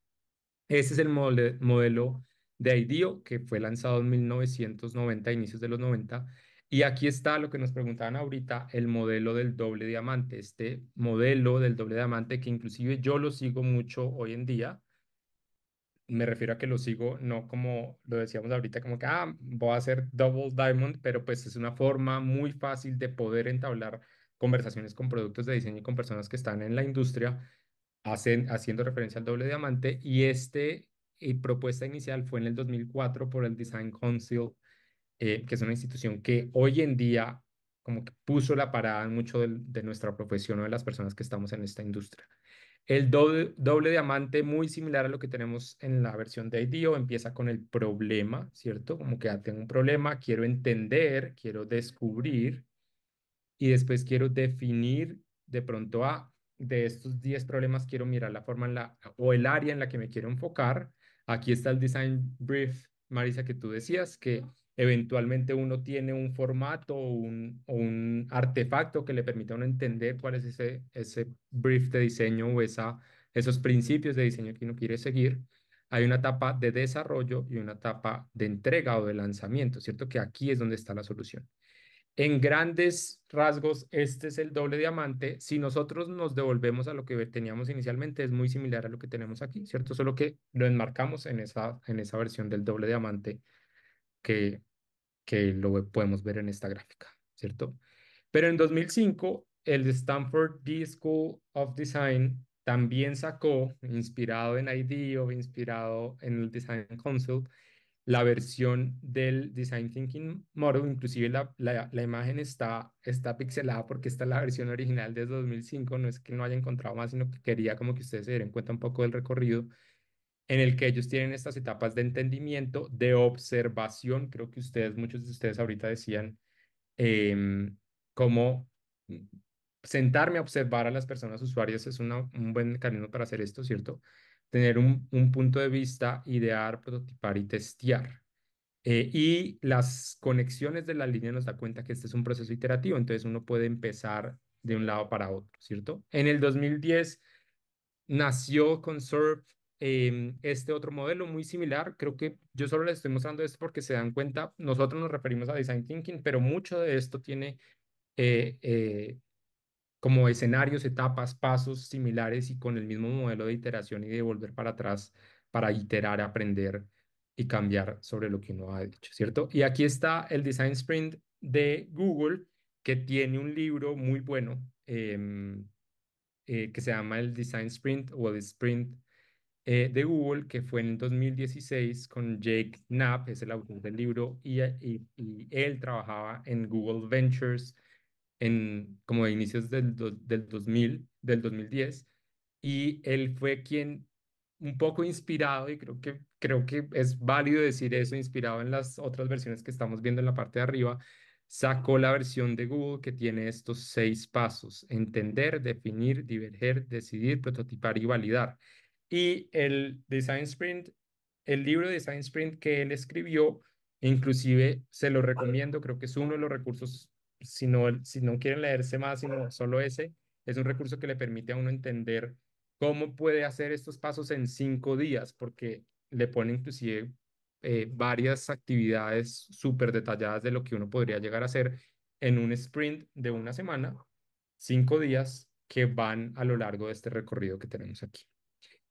Ese es el modelo de IDEO que fue lanzado en 1990, inicios de los 90. Y aquí está lo que nos preguntaban ahorita, el modelo del doble diamante, este modelo del doble diamante que inclusive yo lo sigo mucho hoy en día. Me refiero a que lo sigo no como lo decíamos ahorita, como que, ah, voy a hacer double diamond, pero pues es una forma muy fácil de poder entablar conversaciones con productos de diseño y con personas que están en la industria, hacen, haciendo referencia al doble diamante. Y este y eh, propuesta inicial fue en el 2004 por el Design Council, eh, que es una institución que hoy en día como que puso la parada en mucho de, nuestra profesión o de las personas que estamos en esta industria. El doble, diamante, muy similar a lo que tenemos en la versión de IDEO, empieza con el problema, ¿cierto? Como que ah, tengo un problema, quiero entender, quiero descubrir, y después quiero definir de pronto a de estos 10 problemas quiero mirar la forma la, o el área en la que me quiero enfocar. Aquí está el design brief, Marisa, que tú decías, que eventualmente uno tiene un formato o un, o un artefacto que le permita a uno entender cuál es ese, ese brief de diseño o esa, esos principios de diseño que uno quiere seguir. Hay una etapa de desarrollo y una etapa de entrega o de lanzamiento, ¿cierto? Que aquí es donde está la solución. En grandes rasgos, este es el doble diamante. Si nosotros nos devolvemos a lo que teníamos inicialmente, es muy similar a lo que tenemos aquí, ¿cierto? Solo que lo enmarcamos en esa, en esa versión del doble diamante que, que lo podemos ver en esta gráfica, ¿cierto? Pero en 2005, el Stanford D School of Design también sacó, inspirado en ID o inspirado en el Design Council, la versión del Design Thinking Model, inclusive la, imagen está, está pixelada porque está la versión original desde 2005, no es que no haya encontrado más, sino que quería como que ustedes se den cuenta un poco del recorrido en el que ellos tienen estas etapas de entendimiento, de observación, creo que ustedes, muchos de ustedes ahorita decían em, cómo sentarme a observar a las personas usuarias es un buen camino para hacer esto, ¿cierto? tener un, un punto de vista, idear, prototipar y testear. Eh, y las conexiones de la línea nos da cuenta que este es un proceso iterativo, entonces uno puede empezar de un lado para otro, ¿cierto? En el 2010 nació con Surf em, este otro modelo muy similar. Creo que yo solo les estoy mostrando esto porque se dan cuenta, nosotros nos referimos a Design Thinking, pero mucho de esto tiene eh, eh, como escenarios, etapas, pasos similares y con el mismo modelo de iteración y de volver para atrás para iterar, aprender y cambiar sobre lo que uno ha dicho, ¿cierto? Y aquí está el Design Sprint de Google, que tiene un libro muy bueno em, eh, que se llama el Design Sprint o el Sprint eh, de Google, que fue en 2016 con Jake Knapp, es el autor del libro, y él trabajaba en Google Ventures, en como de inicios del, del 2000, del 2010, y él fue quien un poco inspirado, y creo que, creo que es válido decir eso, inspirado en las otras versiones que estamos viendo en la parte de arriba, sacó la versión de Google que tiene estos seis pasos, entender, definir, diverger, decidir, prototipar y validar. Y el Design Sprint, el libro de Design Sprint que él escribió, inclusive se lo recomiendo, creo que es uno de los recursos si no, si no quieren leerse más, sino solo ese, es un recurso que le permite a uno entender cómo puede hacer estos pasos en cinco días, porque le pone inclusive eh, varias actividades súper detalladas de lo que uno podría llegar a hacer en un sprint de una semana, cinco días que van a lo largo de este recorrido que tenemos aquí.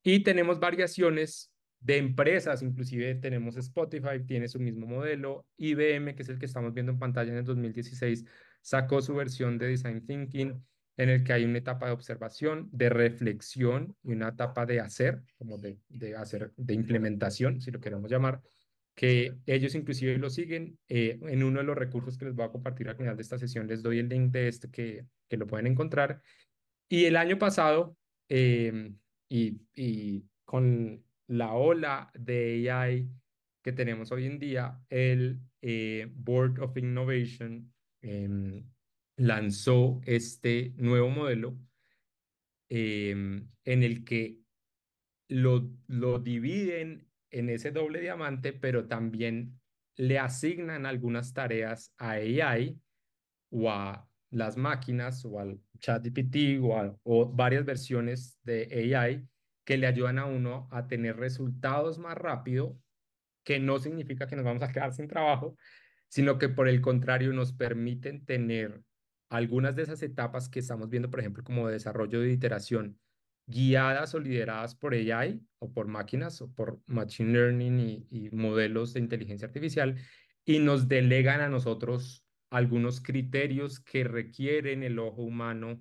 Y tenemos variaciones de empresas, inclusive tenemos Spotify, tiene su mismo modelo, IBM, que es el que estamos viendo en pantalla en el 2016, sacó su versión de Design Thinking en el que hay una etapa de observación, de reflexión y una etapa de hacer, como de, hacer, de implementación, si lo queremos llamar, que ellos inclusive lo siguen. Eh, en uno de los recursos que les voy a compartir al final de esta sesión, les doy el link de este que, que lo pueden encontrar. Y el año pasado, em, y, y con la ola de AI que tenemos hoy en día, el eh, Board of Innovation em, lanzó este nuevo modelo em, en el que lo, dividen en ese doble diamante, pero también le asignan algunas tareas a AI o a las máquinas o al ChatGPT o varias versiones de AI que le ayudan a uno a tener resultados más rápido, que no significa que nos vamos a quedar sin trabajo, sino que por el contrario nos permiten tener algunas de esas etapas que estamos viendo, por ejemplo, como desarrollo de iteración, guiadas o lideradas por AI o por máquinas o por machine learning y, modelos de inteligencia artificial y nos delegan a nosotros algunos criterios que requieren el ojo humano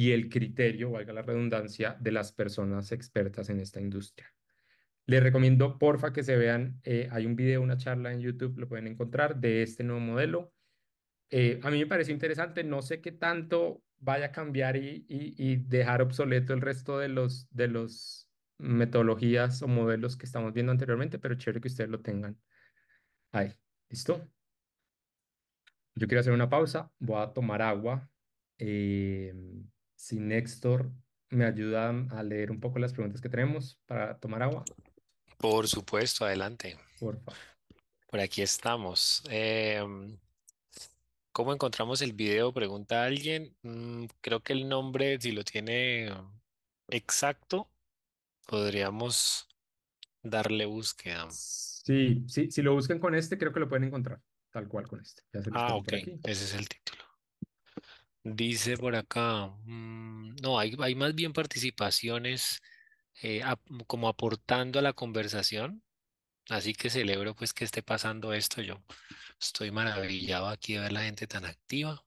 y el criterio, valga la redundancia, de las personas expertas en esta industria. Les recomiendo, porfa, que se vean, eh, hay un video, una charla en YouTube, lo pueden encontrar, de este nuevo modelo. Eh, a mí me pareció interesante, no sé qué tanto vaya a cambiar y, dejar obsoleto el resto de los, de los metodologías o modelos que estamos viendo anteriormente, pero chévere que ustedes lo tengan ahí. ¿Listo? Yo quiero hacer una pausa, voy a tomar agua. Eh, si Néstor me ayuda a leer un poco las preguntas que tenemos para tomar agua. Por supuesto, adelante. Por, favor. Por aquí estamos. Em, ¿Cómo encontramos el video? Pregunta alguien. Mm, creo que el nombre, si lo tiene exacto, podríamos darle búsqueda. Sí, sí, si lo buscan con este, creo que lo pueden encontrar tal cual con este. ah, ok, ese es el título. Dice por acá, mm, no, hay, más bien participaciones eh, como aportando a la conversación. Así que celebro pues que esté pasando esto. Yo estoy maravillado aquí de ver la gente tan activa.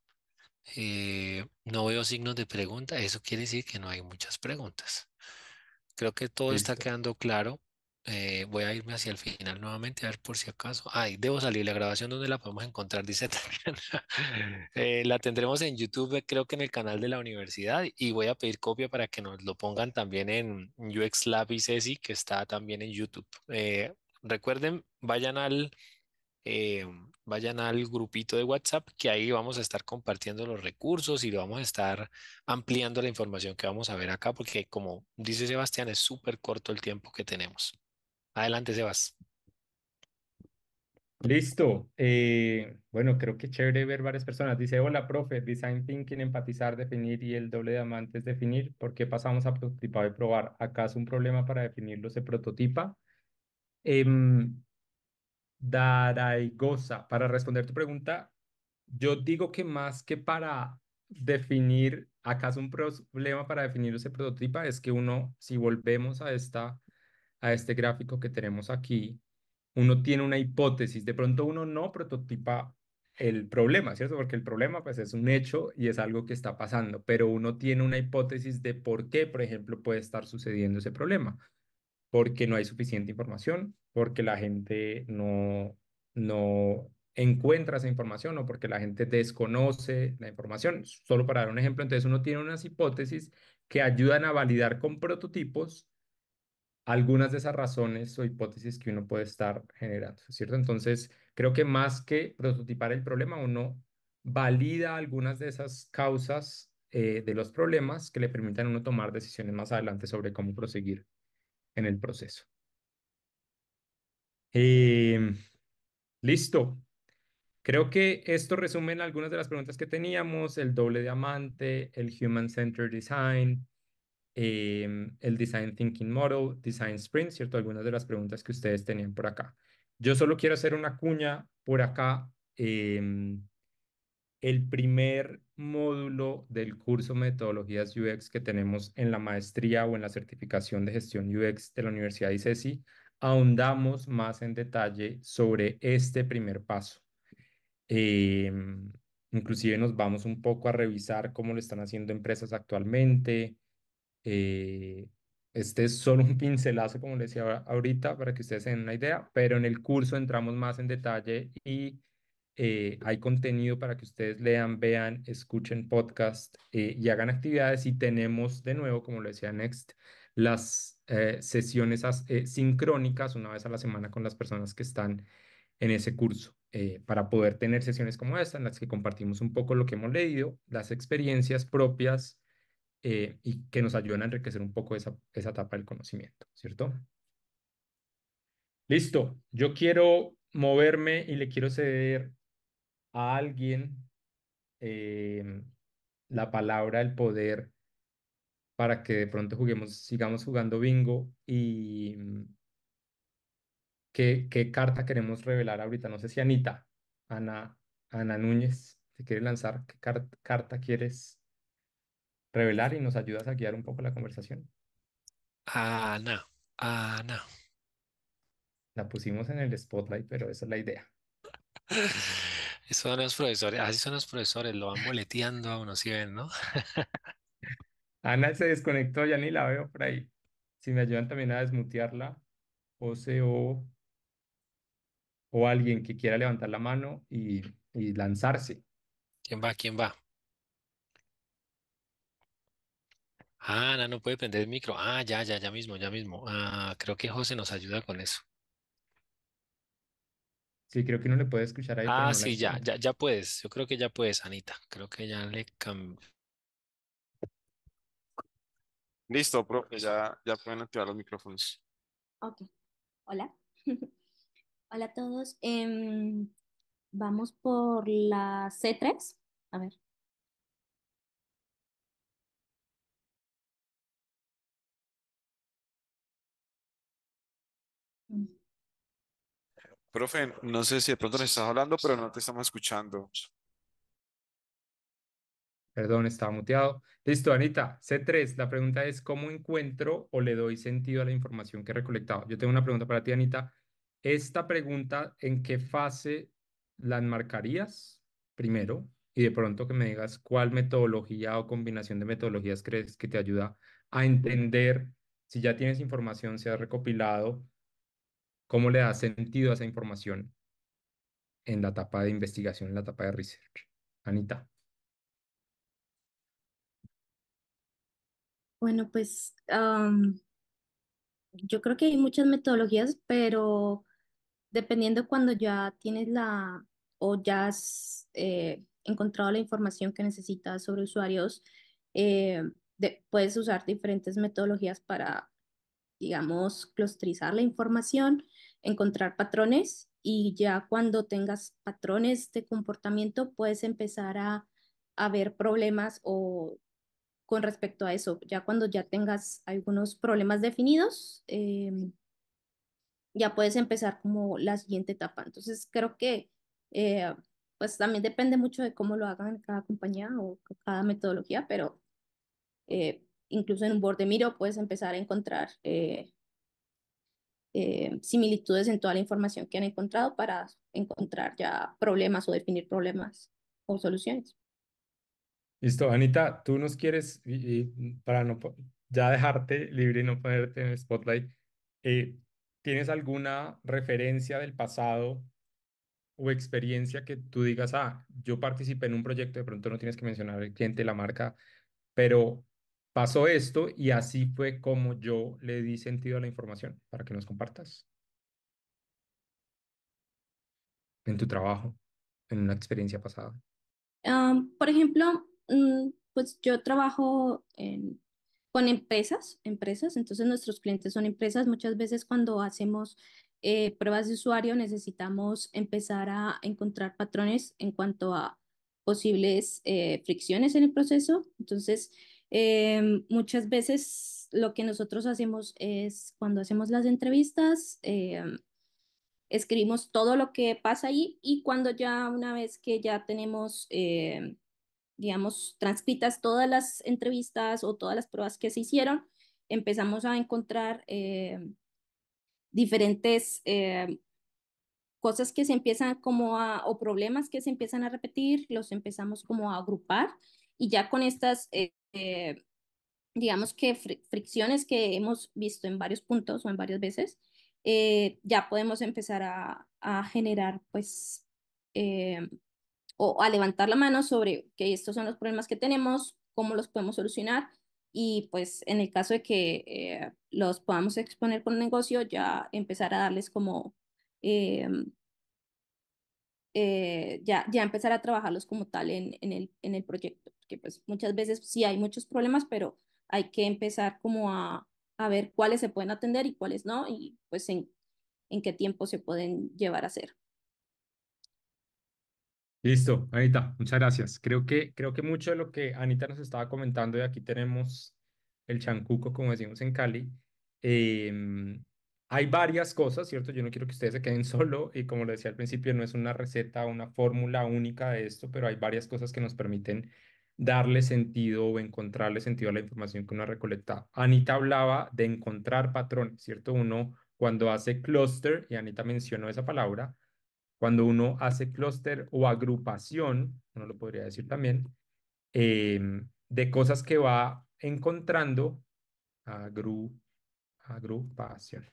Eh, no veo signos de pregunta. Eso quiere decir que no hay muchas preguntas. Creo que todo está quedando claro. Eh, voy a irme hacia el final nuevamente a ver por si acaso. Ay, debo salir la grabación donde la podemos encontrar, dice también. Eh, la tendremos en YouTube, creo que en el canal de la universidad y voy a pedir copia para que nos lo pongan también en UX y Ceci, que está también en YouTube. Eh, recuerden, vayan al, vayan al grupito de WhatsApp que ahí vamos a estar compartiendo los recursos y vamos a estar ampliando la información que vamos a ver acá porque como dice Sebastián, es súper corto el tiempo que tenemos. Adelante, Sebas. Listo. Eh, bueno, creo que chévere ver varias personas. Dice, hola, profe, design thinking, empatizar, definir y el doble diamante es definir. ¿Por qué pasamos a prototipar y probar? ¿Acaso un problema para definirlo se prototipa? Eh, Daraigosa, para responder tu pregunta, yo digo que más que para definir, ¿acaso un problema para definirlo se prototipa? Es que uno, si volvemos a esta a este gráfico que tenemos aquí, uno tiene una hipótesis, de pronto uno no prototipa el problema, ¿cierto? Porque el problema pues es un hecho y es algo que está pasando, pero uno tiene una hipótesis de por qué, por ejemplo, puede estar sucediendo ese problema. Porque no hay suficiente información, porque la gente no, no encuentra esa información o porque la gente desconoce la información. Solo para dar un ejemplo, entonces uno tiene unas hipótesis que ayudan a validar con prototipos algunas de esas razones o hipótesis que uno puede estar generando, ¿cierto? Entonces, creo que más que prototipar el problema, uno valida algunas de esas causas eh, de los problemas que le permitan a uno tomar decisiones más adelante sobre cómo proseguir en el proceso. Em, listo. Creo que esto resume algunas de las preguntas que teníamos, el doble diamante, el Human Centered Design, Em, el Design Thinking Model, Design Sprint, ¿cierto? Algunas de las preguntas que ustedes tenían por acá. Yo solo quiero hacer una cuña por acá. Em, el primer módulo del curso Metodologías UX que tenemos en la maestría o en la certificación de gestión UX de la Universidad de ICESI, ahondamos más en detalle sobre este primer paso. Em, inclusive nos vamos un poco a revisar cómo lo están haciendo empresas actualmente, eh, este es solo un pincelazo, como le decía ahorita, para que ustedes se den una idea, pero en el curso entramos más en detalle y eh, hay contenido para que ustedes lean, vean, escuchen podcast eh, y hagan actividades. Y tenemos de nuevo, como le decía Next, las sesiones sincrónicas una vez a la semana con las personas que están en ese curso para poder tener sesiones como esta en las que compartimos un poco lo que hemos leído, las experiencias propias eh, y que nos ayudan a enriquecer un poco esa, esa etapa del conocimiento, ¿cierto? Listo, yo quiero moverme y le quiero ceder a alguien eh, la palabra, el poder, para que de pronto juguemos, sigamos jugando bingo y mm, qué, qué carta queremos revelar ahorita. No sé si Anita, Ana, Ana Núñez, te quiere lanzar, ¿qué carta quieres revelar y nos ayudas a guiar un poco la conversación. Ana, ah, Ana. Ah, la pusimos en el spotlight, pero esa es la idea. Eso son los profesores, así son los profesores, lo van boleteando a uno, si ven, ¿no? Ana se desconectó, ya ni la veo por ahí. Si me ayudan también a desmutearla, se o, o alguien que quiera levantar la mano y lanzarse. ¿Quién va? ¿Quién va? Ah, Ana no puede prender el micro. Ah, ya, ya, ya mismo, ya mismo. Ah, creo que José nos ayuda con eso. Sí, creo que no le puede escuchar ahí, Ah, sí, ya, ya, ya puedes. Yo creo que ya puedes, Anita. Creo que ya le cambió. Listo, profe, ya, ya pueden activar los micrófonos. Ok, hola. Hola a todos. Em, vamos por la C3. A ver. Profe, no sé si de pronto nos estás hablando, pero no te estamos escuchando. Perdón, estaba muteado. Listo, Anita. C3, la pregunta es, ¿cómo encuentro o le doy sentido a la información que he recolectado? Yo tengo una pregunta para ti, Anita. Esta pregunta, ¿en qué fase la enmarcarías primero? Y de pronto que me digas cuál metodología o combinación de metodologías crees que te ayuda a entender si ya tienes información, si has recopilado ¿Cómo le da sentido a esa información en la etapa de investigación, en la etapa de research? Anita. Bueno, pues yo creo que hay muchas metodologías, pero dependiendo cuando ya tienes la o ya has eh, encontrado la información que necesitas sobre usuarios, eh, puedes usar diferentes metodologías para digamos, clusterizar la información, encontrar patrones y ya cuando tengas patrones de comportamiento puedes empezar a, ver problemas o con respecto a eso, ya cuando ya tengas algunos problemas definidos, em, ya puedes empezar como la siguiente etapa. Entonces creo que eh, pues también depende mucho de cómo lo hagan cada compañía o cada metodología, pero eh, incluso en un board Miro puedes empezar a encontrar eh, eh, similitudes en toda la información que han encontrado para encontrar ya problemas o definir problemas o soluciones. Listo, Anita, tú nos quieres, para no ya dejarte libre y no ponerte en el spotlight, eh, ¿tienes alguna referencia del pasado o experiencia que tú digas, ah, yo participé en un proyecto, de pronto no tienes que mencionar el cliente, la marca, pero pasó esto y así fue como yo le di sentido a la información para que nos compartas. En tu trabajo, en una experiencia pasada. Ah, por ejemplo, mm, pues yo trabajo con empresas, empresas, entonces nuestros clientes son empresas. Muchas veces cuando hacemos eh, pruebas de usuario necesitamos empezar a encontrar patrones en cuanto a posibles eh, fricciones en el proceso. Entonces, Em, muchas veces lo que nosotros hacemos es, cuando hacemos las entrevistas, em, escribimos todo lo que pasa ahí y cuando ya una vez que ya tenemos, em, digamos, transcritas todas las entrevistas o todas las pruebas que se hicieron, empezamos a encontrar diferentes cosas que se empiezan como a, o problemas que se empiezan a repetir, los empezamos como a agrupar y ya con estas eh, eh, digamos que fricciones que hemos visto en varios puntos o en varias veces, eh, ya podemos empezar a, generar, pues, em, o a levantar la mano sobre que estos son los problemas que tenemos, cómo los podemos solucionar y pues en el caso de que eh, los podamos exponer con negocio, ya empezar a darles como, em, ya, ya empezar a trabajarlos como tal en, el, en el proyecto pues muchas veces sí hay muchos problemas, pero hay que empezar como a, ver cuáles se pueden atender y cuáles no, y pues en, en qué tiempo se pueden llevar a hacer. Listo, Anita, muchas gracias. Creo que, creo que mucho de lo que Anita nos estaba comentando, y aquí tenemos el chancuco, como decimos en Cali, em, hay varias cosas, ¿cierto? Yo no quiero que ustedes se queden solo y como lo decía al principio, no es una receta, una fórmula única de esto, pero hay varias cosas que nos permiten darle sentido o encontrarle sentido a la información que uno ha recolectado. Anita hablaba de encontrar patrones, ¿cierto? Uno cuando hace cluster, y Anita mencionó esa palabra, cuando uno hace cluster o agrupación, uno lo podría decir también, em, de cosas que va encontrando, agru, agrupación.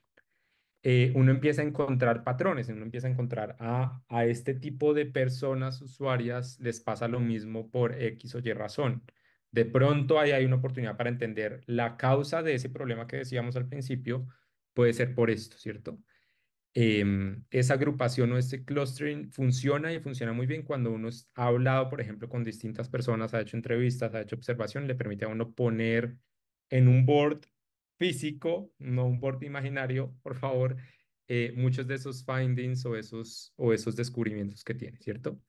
Eh, uno empieza a encontrar patrones, uno empieza a encontrar a, este tipo de personas usuarias les pasa lo mismo por X o Y razón. De pronto ahí hay una oportunidad para entender la causa de ese problema que decíamos al principio, puede ser por esto, ¿cierto? Em, esa agrupación o este clustering funciona y funciona muy bien cuando uno ha hablado, por ejemplo, con distintas personas, ha hecho entrevistas, ha hecho observación, le permite a uno poner en un board físico, no un borde imaginario, por favor, eh, muchos de esos findings o esos, o esos descubrimientos que tiene, ¿cierto?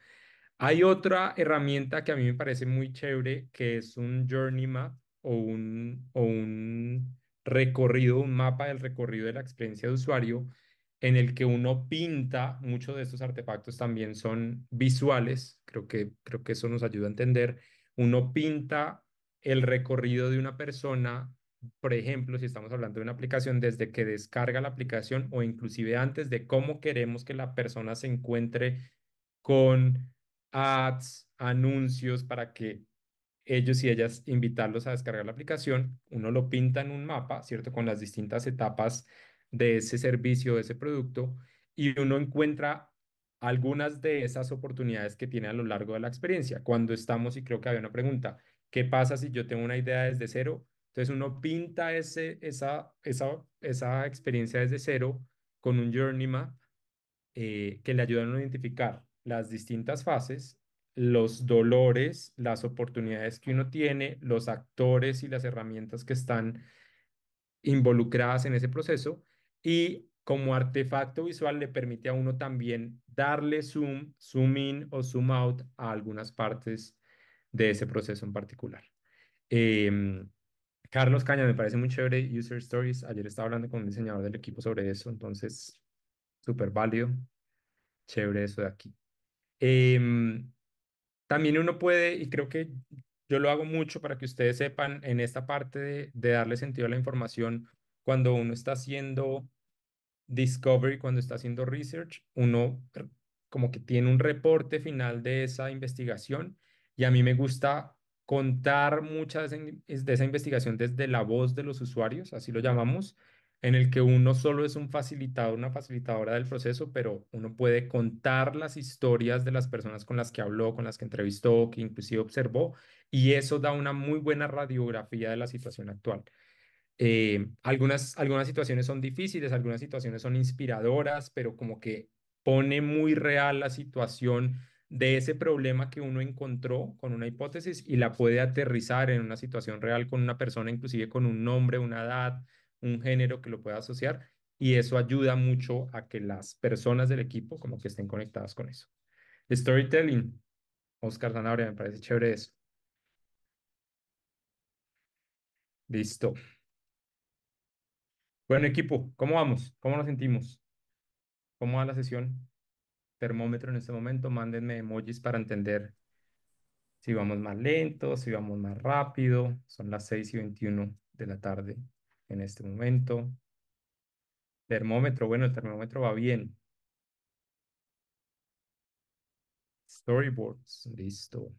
Hay otra herramienta que a mí me parece muy chévere, que es un journey map o un, o un recorrido, un mapa del recorrido de la experiencia de usuario, en el que uno pinta, muchos de estos artefactos también son visuales, creo que, creo que eso nos ayuda a entender, uno pinta el recorrido de una persona por ejemplo, si estamos hablando de una aplicación, desde que descarga la aplicación o inclusive antes de cómo queremos que la persona se encuentre con ads, anuncios, para que ellos y ellas invitarlos a descargar la aplicación, uno lo pinta en un mapa, ¿cierto? Con las distintas etapas de ese servicio, de ese producto, y uno encuentra algunas de esas oportunidades que tiene a lo largo de la experiencia. Cuando estamos, y creo que había una pregunta, ¿qué pasa si yo tengo una idea desde cero? Entonces uno pinta esa, experiencia desde cero con un journey map eh, que le ayuda a identificar las distintas fases, los dolores, las oportunidades que uno tiene, los actores y las herramientas que están involucradas en ese proceso y como artefacto visual le permite a uno también darle zoom, zoom in o zoom out a algunas partes de ese proceso en particular. Em, Carlos Caña, me parece muy chévere User Stories. Ayer estaba hablando con un diseñador del equipo sobre eso, entonces, súper válido. Chévere eso de aquí. Em, también uno puede, y creo que yo lo hago mucho para que ustedes sepan, en esta parte de darle sentido a la información, cuando uno está haciendo discovery, cuando está haciendo research, uno como que tiene un reporte final de esa investigación y a mí me gusta contar muchas de esa investigación desde la voz de los usuarios, así lo llamamos, en el que uno solo es un facilitador, una facilitadora del proceso, pero uno puede contar las historias de las personas con las que habló, con las que entrevistó, que inclusive observó, y eso da una muy buena radiografía de la situación actual. Eh, algunas, algunas situaciones son difíciles, algunas situaciones son inspiradoras, pero como que pone muy real la situación de ese problema que uno encontró con una hipótesis y la puede aterrizar en una situación real con una persona, inclusive con un nombre, una edad, un género que lo pueda asociar. Y eso ayuda mucho a que las personas del equipo como que estén conectadas con eso. Storytelling. Oscar Zanabria, me parece chévere eso. Listo. Bueno, equipo, ¿cómo vamos? ¿Cómo nos sentimos? ¿Cómo va la sesión? termómetro en este momento, mándenme emojis para entender si vamos más lento, si vamos más rápido. Son las 6 y 21 de la tarde en este momento. Termómetro, bueno, el termómetro va bien. Storyboards, listo.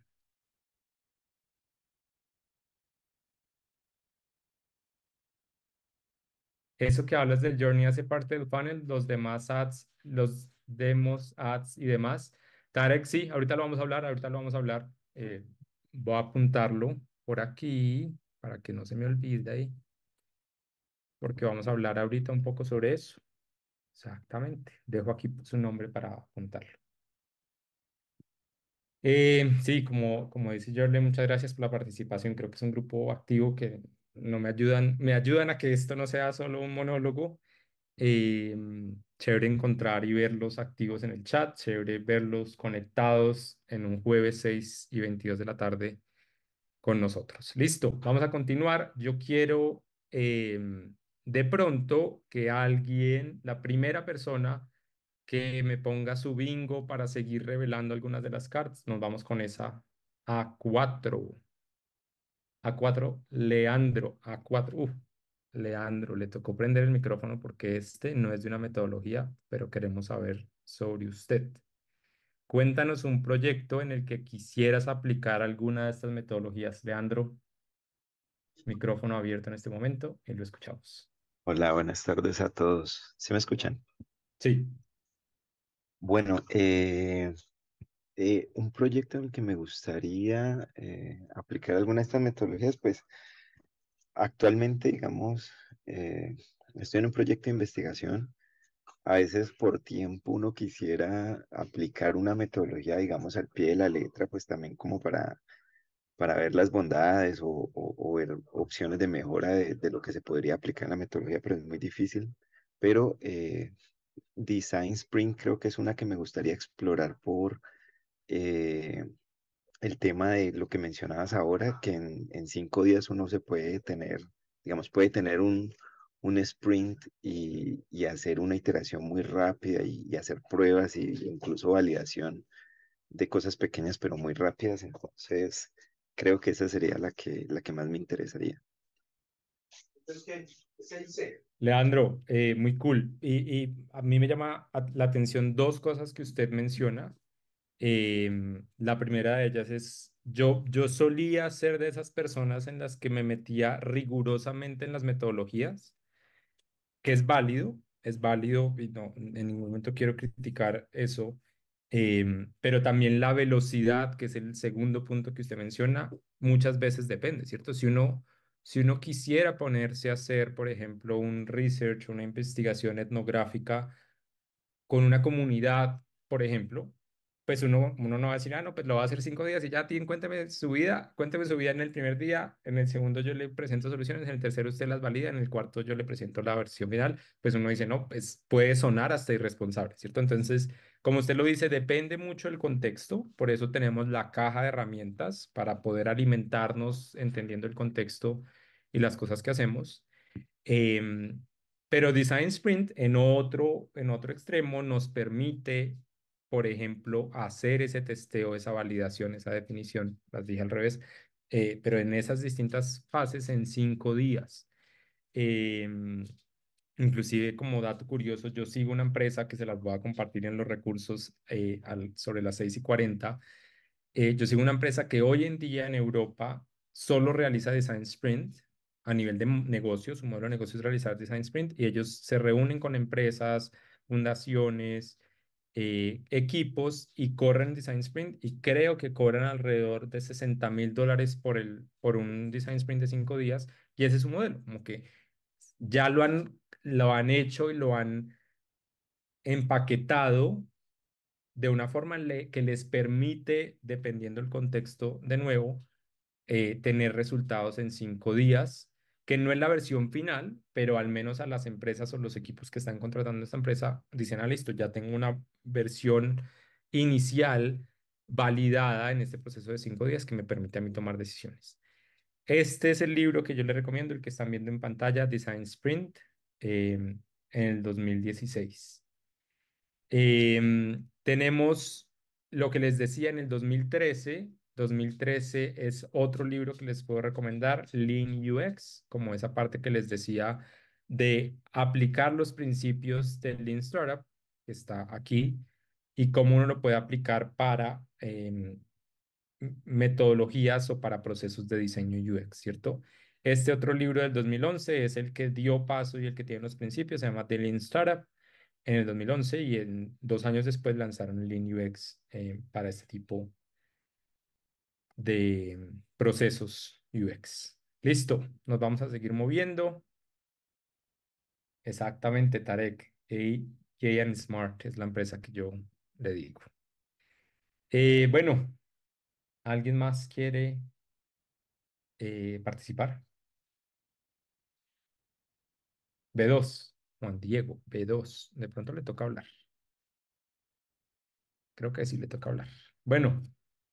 Eso que hablas del Journey hace parte del panel, los demás ads, los demos, ads y demás. Tarek, sí, ahorita lo vamos a hablar, ahorita lo vamos a hablar. Eh, voy a apuntarlo por aquí para que no se me olvide ahí, porque vamos a hablar ahorita un poco sobre eso. Exactamente, dejo aquí su nombre para apuntarlo. Eh, sí, como, como dice Jorle, muchas gracias por la participación. Creo que es un grupo activo que no me ayudan, me ayudan a que esto no sea solo un monólogo. y eh, chévere encontrar y verlos activos en el chat, chévere verlos conectados en un jueves 6 y 22 de la tarde con nosotros. Listo, vamos a continuar. Yo quiero em, de pronto que alguien, la primera persona que me ponga su bingo para seguir revelando algunas de las cartas, nos vamos con esa A4. A4, Leandro, A4. Uf, Leandro, le tocó prender el micrófono porque este no es de una metodología, pero queremos saber sobre usted. Cuéntanos un proyecto en el que quisieras aplicar alguna de estas metodologías. Leandro, micrófono abierto en este momento y lo escuchamos. Hola, buenas tardes a todos. ¿Se me escuchan? Sí. Bueno, eh, eh, un proyecto en el que me gustaría eh, aplicar alguna de estas metodologías, pues Actualmente, digamos, eh, estoy en un proyecto de investigación. A veces por tiempo uno quisiera aplicar una metodología, digamos, al pie de la letra, pues también como para, para ver las bondades o, ver opciones de mejora de, lo que se podría aplicar en la metodología, pero es muy difícil. Pero eh, Design Spring creo que es una que me gustaría explorar por eh, el tema de lo que mencionabas ahora, que en, cinco días uno se puede tener, digamos, puede tener un, sprint y, hacer una iteración muy rápida y, hacer pruebas e incluso validación de cosas pequeñas pero muy rápidas. Entonces, creo que esa sería la que, la que más me interesaría. Leandro, eh, muy cool. Y, y, a mí me llama la atención dos cosas que usted menciona. Em, la primera de ellas es, yo, yo solía ser de esas personas en las que me metía rigurosamente en las metodologías, que es válido, es válido y no, en ningún momento quiero criticar eso, em, pero también la velocidad, que es el segundo punto que usted menciona, muchas veces depende, ¿cierto? Si uno, si uno quisiera ponerse a hacer, por ejemplo, un research, una investigación etnográfica con una comunidad, por ejemplo, pues uno, uno no va a decir, ah, no, pues lo va a hacer cinco días y ya, Tim, cuénteme su vida, cuénteme su vida en el primer día, en el segundo yo le presento soluciones, en el tercero usted las valida, en el cuarto yo le presento la versión final, pues uno dice, no, pues puede sonar hasta irresponsable, ¿cierto? Entonces, como usted lo dice, depende mucho el contexto, por eso tenemos la caja de herramientas para poder alimentarnos entendiendo el contexto y las cosas que hacemos. Em, pero Design Sprint en otro, en otro extremo nos permite por ejemplo, hacer ese testeo, esa validación, esa definición, las dije al revés, eh, pero en esas distintas fases en cinco días. Em, inclusive como dato curioso, yo sigo una empresa que se las voy a compartir en los recursos eh, sobre las 6 y 40. Eh, yo sigo una empresa que hoy en día en Europa solo realiza design sprint a nivel de negocios, su modelo de negocio es realizar design sprint y ellos se reúnen con empresas, fundaciones, eh, equipos y corren Design Sprint y creo que cobran alrededor de 60 mil dólares por, el, por un Design Sprint de cinco días y ese es su modelo, como que ya lo han, lo han hecho y lo han empaquetado de una forma que les permite, dependiendo del contexto de nuevo, eh, tener resultados en cinco días que no es la versión final, pero al menos a las empresas o los equipos que están contratando a esta empresa dicen, ah, listo, ya tengo una versión inicial validada en este proceso de cinco días que me permite a mí tomar decisiones. Este es el libro que yo les recomiendo, el que están viendo en pantalla, Design Sprint, eh, en el 2016. Em, tenemos lo que les decía en el 2013, 2013 es otro libro que les puedo recomendar, Lean UX, como esa parte que les decía de aplicar los principios del Lean Startup, que está aquí, y cómo uno lo puede aplicar para em, metodologías o para procesos de diseño UX, ¿cierto? Este otro libro del 2011 es el que dio paso y el que tiene los principios, se llama The Lean Startup, en el 2011 y en, dos años después lanzaron Lean UX eh, para este tipo de mm, procesos UX. Listo, nos vamos a seguir moviendo. Exactamente, Tarek. JN Smart es la empresa que yo le digo. Eh, bueno, ¿alguien más quiere eh, participar? B2, Juan Diego, B2. De pronto le toca hablar. Creo que sí le toca hablar. Bueno,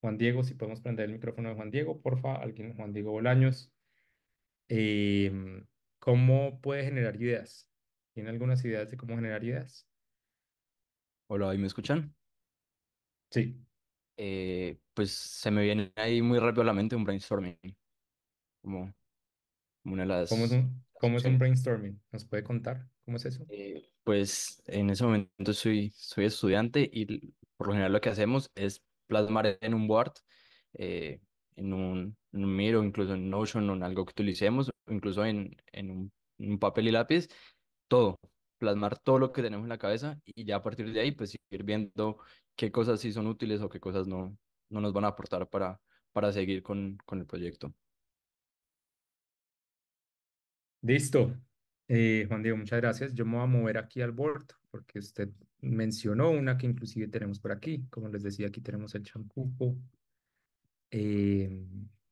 Juan Diego, si podemos prender el micrófono de Juan Diego, porfa, alguien, Juan Diego Bolaños. Em, ¿Cómo puede generar ideas? ¿Tiene algunas ideas de cómo generar ideas? Hola, ¿ahí me escuchan? Sí. Eh, pues se me viene ahí muy rápido a la mente un brainstorming. Como, una las... ¿Cómo es un, brainstorming? ¿Nos puede contar cómo es eso? Eh, pues en ese momento soy, soy estudiante y por lo general lo que hacemos es plasmar en un board, eh, en, un, en, un, Miro, incluso en Notion, en algo que utilicemos, incluso en, en un, papel y lápiz, todo, plasmar todo lo que tenemos en la cabeza y ya a partir de ahí pues ir viendo qué cosas sí son útiles o qué cosas no, no nos van a aportar para, para seguir con, con el proyecto. Listo. Eh, Juan Diego, muchas gracias. Yo me voy a mover aquí al board porque usted mencionó una que inclusive tenemos por aquí. Como les decía, aquí tenemos el champú. Eh,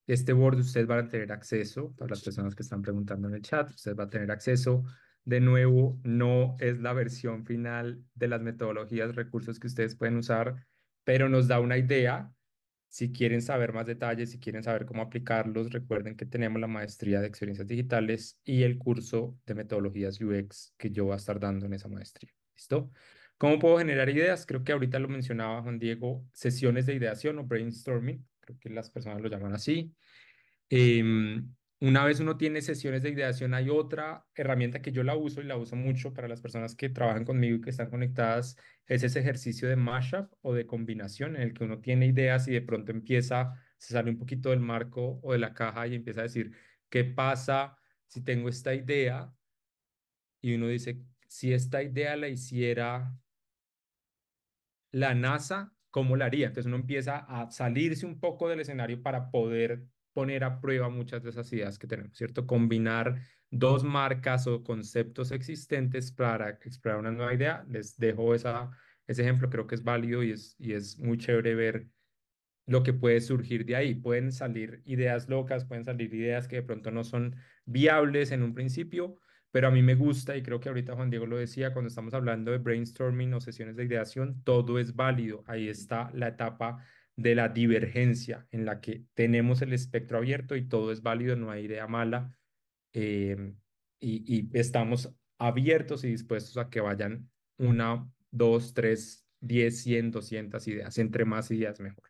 este board ustedes van a tener acceso, para las personas que están preguntando en el chat, ustedes van a tener acceso. De nuevo, no es la versión final de las metodologías, recursos que ustedes pueden usar, pero nos da una idea. Si quieren saber más detalles, si quieren saber cómo aplicarlos, recuerden que tenemos la maestría de experiencias digitales y el curso de metodologías UX que yo voy a estar dando en esa maestría. ¿Listo? ¿Cómo puedo generar ideas? Creo que ahorita lo mencionaba Juan Diego, sesiones de ideación o brainstorming, creo que las personas lo llaman así. Em, una vez uno tiene sesiones de ideación, hay otra herramienta que yo la uso y la uso mucho para las personas que trabajan conmigo y que están conectadas, es ese ejercicio de mashup o de combinación en el que uno tiene ideas y de pronto empieza, se sale un poquito del marco o de la caja y empieza a decir, ¿qué pasa si tengo esta idea? Y uno dice, si esta idea la hiciera la NASA cómo la haría. Entonces uno empieza a salirse un poco del escenario para poder poner a prueba muchas de esas ideas que tenemos, ¿cierto? Combinar dos marcas o conceptos existentes para explorar una nueva idea. Les dejo esa, ese ejemplo, creo que es válido y es, y es muy chévere ver lo que puede surgir de ahí. Pueden salir ideas locas, pueden salir ideas que de pronto no son viables en un principio, pero a mí me gusta, y creo que ahorita Juan Diego lo decía, cuando estamos hablando de brainstorming o sesiones de ideación, todo es válido. Ahí está la etapa de la divergencia en la que tenemos el espectro abierto y todo es válido, no hay idea mala, eh, y estamos abiertos y dispuestos a que vayan una, dos, tres, diez, cien, doscientas ideas, entre más ideas mejor.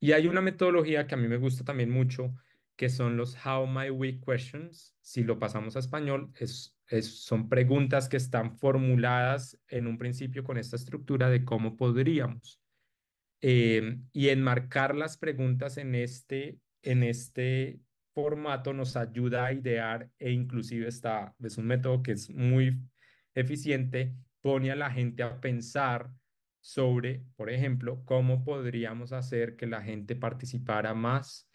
Y hay una metodología que a mí me gusta también mucho, que son los How My Week Questions. Si lo pasamos a español, son preguntas que están formuladas en un principio con esta estructura de cómo podríamos. Em, y enmarcar las preguntas en este, en este formato nos ayuda a idear e inclusive está, es un método que es muy eficiente, pone a la gente a pensar sobre, por ejemplo, cómo podríamos hacer que la gente participara más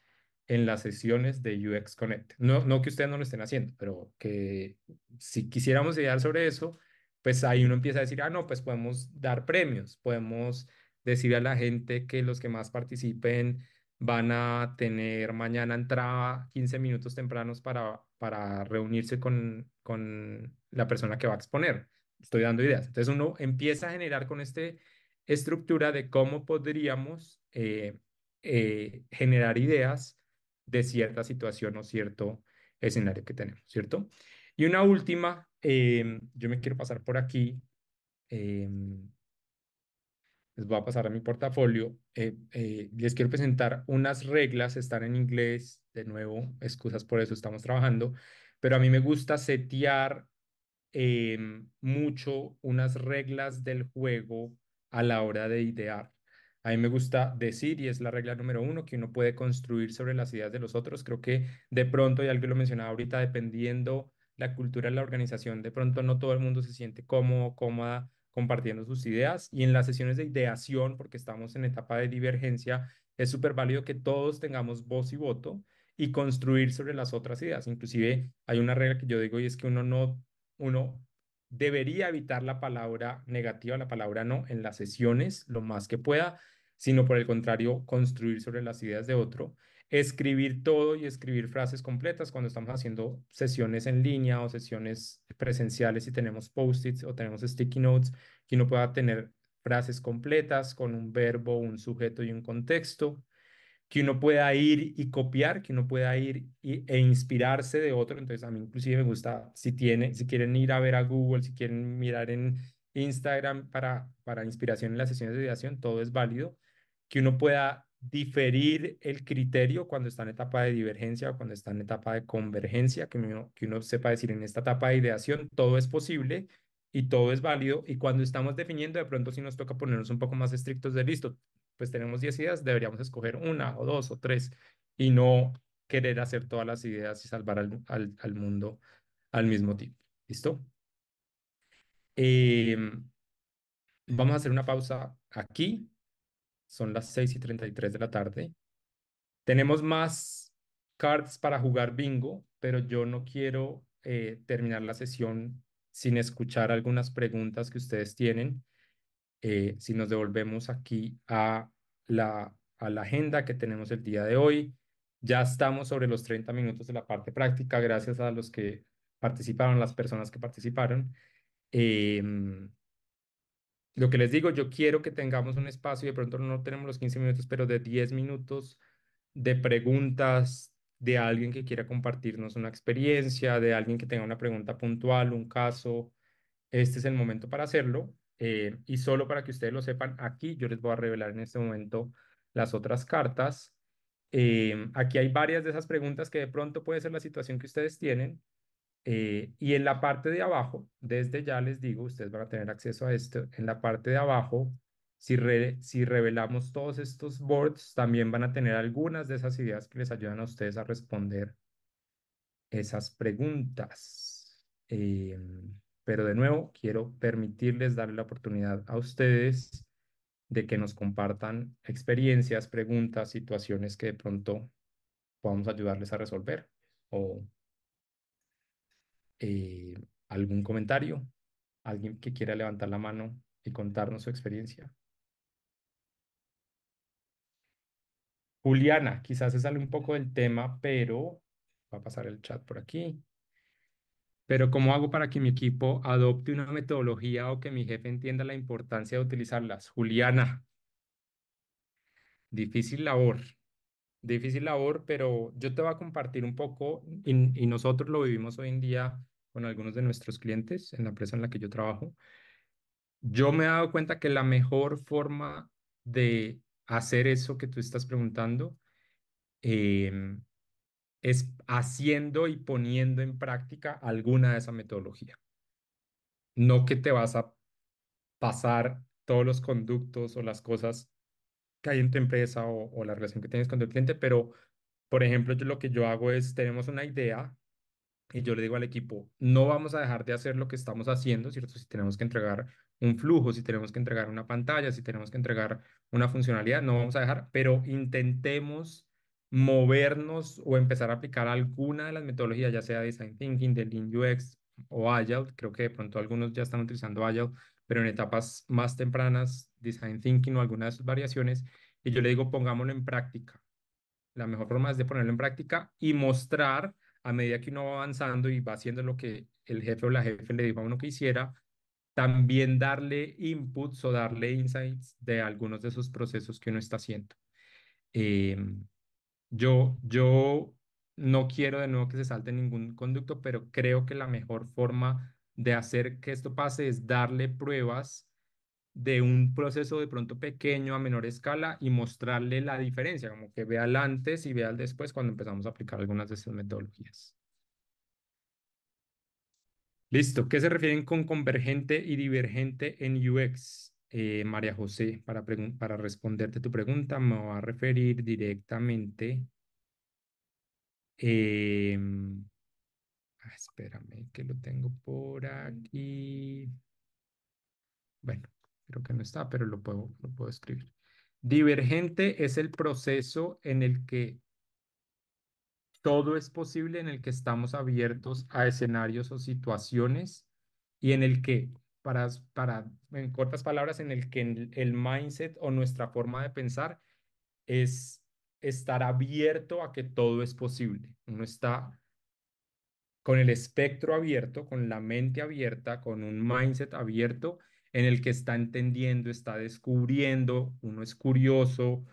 en las sesiones de UX Connect. No, no que ustedes no lo estén haciendo, pero que si quisiéramos idear sobre eso, pues ahí uno empieza a decir, ah, no, pues podemos dar premios, podemos decir a la gente que los que más participen van a tener mañana entrada 15 minutos tempranos para, para reunirse con, con la persona que va a exponer. Estoy dando ideas. Entonces uno empieza a generar con esta estructura de cómo podríamos eh, eh, generar ideas de cierta situación o cierto escenario que tenemos, ¿cierto? Y una última, em, yo me quiero pasar por aquí, em, les voy a pasar a mi portafolio, eh, eh, les quiero presentar unas reglas, están en inglés, de nuevo, excusas por eso, estamos trabajando, pero a mí me gusta setear em, mucho unas reglas del juego a la hora de idear. A mí me gusta decir, y es la regla número uno, que uno puede construir sobre las ideas de los otros. Creo que de pronto, y algo lo mencionaba ahorita, dependiendo la cultura de la organización, de pronto no todo el mundo se siente cómodo, cómoda compartiendo sus ideas. Y en las sesiones de ideación, porque estamos en etapa de divergencia, es súper válido que todos tengamos voz y voto y construir sobre las otras ideas. Inclusive hay una regla que yo digo y es que uno no, uno debería evitar la palabra negativa, la palabra no en las sesiones lo más que pueda sino por el contrario, construir sobre las ideas de otro, escribir todo y escribir frases completas cuando estamos haciendo sesiones en línea o sesiones presenciales y tenemos post-its o tenemos sticky notes, que uno pueda tener frases completas con un verbo, un sujeto y un contexto, que uno pueda ir y copiar, que uno pueda ir e inspirarse de otro. Entonces a mí inclusive me gusta, si, tiene, si quieren ir a ver a Google, si quieren mirar en Instagram para, para inspiración en las sesiones de ideación, todo es válido que uno pueda diferir el criterio cuando está en etapa de divergencia o cuando está en etapa de convergencia, que uno, que uno sepa decir en esta etapa de ideación todo es posible y todo es válido y cuando estamos definiendo de pronto si nos toca ponernos un poco más estrictos de listo, pues tenemos 10 ideas, deberíamos escoger una o dos o tres y no querer hacer todas las ideas y salvar al, mundo al mismo tiempo. ¿Listo? Em, vamos a hacer una pausa aquí son las 6 y 33 de la tarde. Tenemos más cards para jugar bingo, pero yo no quiero eh, terminar la sesión sin escuchar algunas preguntas que ustedes tienen. Eh, si nos devolvemos aquí a la, a la agenda que tenemos el día de hoy, ya estamos sobre los 30 minutos de la parte práctica, gracias a los que participaron, las personas que participaron. Em, lo que les digo, yo quiero que tengamos un espacio, y de pronto no tenemos los 15 minutos, pero de 10 minutos de preguntas de alguien que quiera compartirnos una experiencia, de alguien que tenga una pregunta puntual, un caso. Este es el momento para hacerlo. Eh, y solo para que ustedes lo sepan, aquí yo les voy a revelar en este momento las otras cartas. Eh, aquí hay varias de esas preguntas que de pronto puede ser la situación que ustedes tienen eh, y en la parte de abajo, desde ya les digo, ustedes van a tener acceso a esto. En la parte de abajo, si, si revelamos todos estos boards, también van a tener algunas de esas ideas que les ayudan a ustedes a responder esas preguntas. Em, pero de nuevo, quiero permitirles darle la oportunidad a ustedes de que nos compartan experiencias, preguntas, situaciones que de pronto podamos ayudarles a resolver o eh, algún comentario, alguien que quiera levantar la mano y contarnos su experiencia. Juliana, quizás se sale un poco del tema, pero va a pasar el chat por aquí. Pero ¿cómo hago para que mi equipo adopte una metodología o que mi jefe entienda la importancia de utilizarlas? Juliana, difícil labor, difícil labor, pero yo te voy a compartir un poco y nosotros lo vivimos hoy en día con algunos de nuestros clientes en la empresa en la que yo trabajo, yo me he dado cuenta que la mejor forma de hacer eso que tú estás preguntando em, es haciendo y poniendo en práctica alguna de esa metodología. No que te vas a pasar todos los conductos o las cosas que hay en tu empresa o, o la relación que tienes con tu cliente, pero, por ejemplo, yo, lo que yo hago es, tenemos una idea y yo le digo al equipo, no vamos a dejar de hacer lo que estamos haciendo, ¿cierto? Si tenemos que entregar un flujo, si tenemos que entregar una pantalla, si tenemos que entregar una funcionalidad, no vamos a dejar, pero intentemos movernos o empezar a aplicar alguna de las metodologías, ya sea Design Thinking, de Lean UX o Agile. Creo que de pronto algunos ya están utilizando Agile, pero en etapas más tempranas, Design Thinking o alguna de sus variaciones. Y yo le digo, pongámoslo en práctica. La mejor forma es de ponerlo en práctica y mostrar a medida que uno va avanzando y va haciendo lo que el jefe o la jefe le dijo a uno que hiciera, también darle inputs o darle insights de algunos de esos procesos que uno está haciendo. Em, yo, yo no quiero de nuevo que se salte ningún conducto, pero creo que la mejor forma de hacer que esto pase es darle pruebas de un proceso de pronto pequeño a menor escala y mostrarle la diferencia, como que vea el antes y vea el después cuando empezamos a aplicar algunas de estas metodologías. Listo, ¿qué se refieren con convergente y divergente en UX? Eh, María José, para, para responderte tu pregunta, me va a referir directamente. Em, ah, espérame, que lo tengo por mm. aquí. Bueno, Creo que no está, pero lo puedo, lo puedo escribir. Divergente es el proceso en el que todo es posible, en el que estamos abiertos a escenarios o situaciones y en el que, para, para en cortas palabras, en el que el, el mindset o nuestra forma de pensar es estar abierto a que todo es posible. Uno está con el espectro abierto, con la mente abierta, con un mindset abierto en el que está entendiendo, está descubriendo, uno es curioso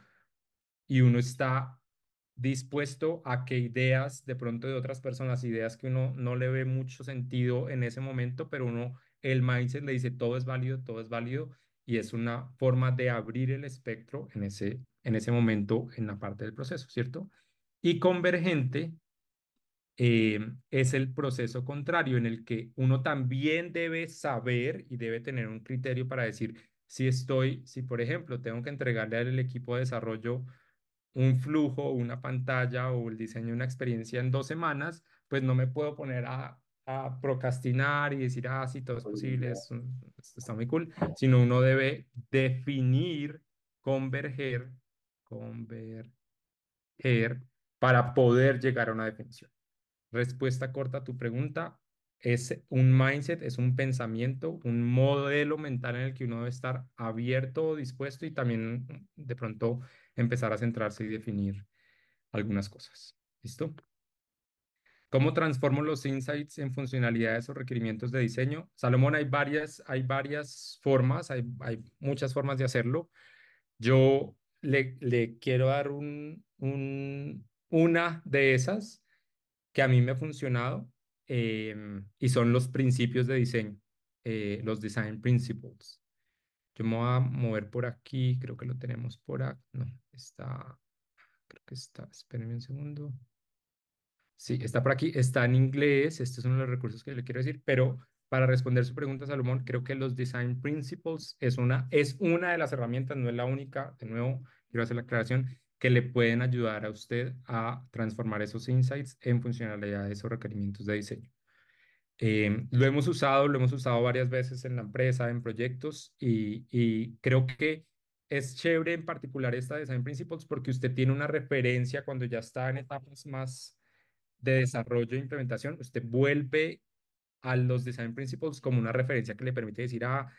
y uno está dispuesto a que ideas de pronto de otras personas, ideas que uno no le ve mucho sentido en ese momento, pero uno, el mindset le dice todo es válido, todo es válido y es una forma de abrir el espectro en ese, en ese momento, en la parte del proceso, ¿cierto? Y convergente Em, es el proceso contrario en el que uno también debe saber y debe tener un criterio para decir si estoy, si por ejemplo tengo que entregarle al equipo de desarrollo un flujo, una pantalla o el diseño de una experiencia en dos semanas, pues no me puedo poner a, procrastinar y decir, ah, sí, todo es posible, está muy cool, sino uno debe definir, converger, converger para poder llegar a una definición. Respuesta corta a tu pregunta, es un mindset, es un pensamiento, un modelo mental en el que uno debe estar abierto, dispuesto y también de pronto empezar a centrarse y definir algunas cosas. ¿Listo? ¿Cómo transformo los insights en funcionalidades o requerimientos de diseño? Salomón, hay varias, hay varias formas, hay, hay muchas formas de hacerlo. Yo le, le quiero dar un, un, una de esas que a mí me ha funcionado em, y son los principios de diseño, eh, los design principles. Yo me voy a mover por aquí, creo que lo tenemos por acá. No, está, creo que está, espérenme un segundo. Sí, está por aquí, está en inglés, este es uno de los recursos que le quiero decir, pero para responder su pregunta, Salomón, creo que los design principles es una, es una de las herramientas, no es la única, de nuevo, quiero hacer la aclaración, que le pueden ayudar a usted a transformar esos insights en funcionalidades o requerimientos de diseño. Em, lo hemos usado, lo hemos usado varias veces en la empresa, en proyectos, y, creo que es chévere en particular esta Design Principles porque usted tiene una referencia cuando ya está en etapas más de desarrollo e implementación, usted vuelve a los Design Principles como una referencia que le permite decir, a... Ah,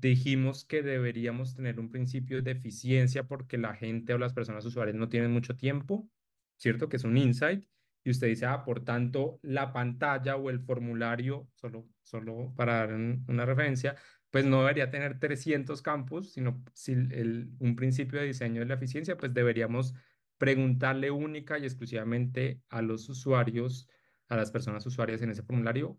dijimos que deberíamos tener un principio de eficiencia porque la gente o las personas usuarias no tienen mucho tiempo, ¿cierto? Que es un insight. Y usted dice, ah, por tanto, la pantalla o el formulario, solo, solo para dar una referencia, pues no debería tener 300 campos, sino si un principio de diseño de la eficiencia, pues deberíamos preguntarle única y exclusivamente a los usuarios, a las personas usuarias en ese formulario,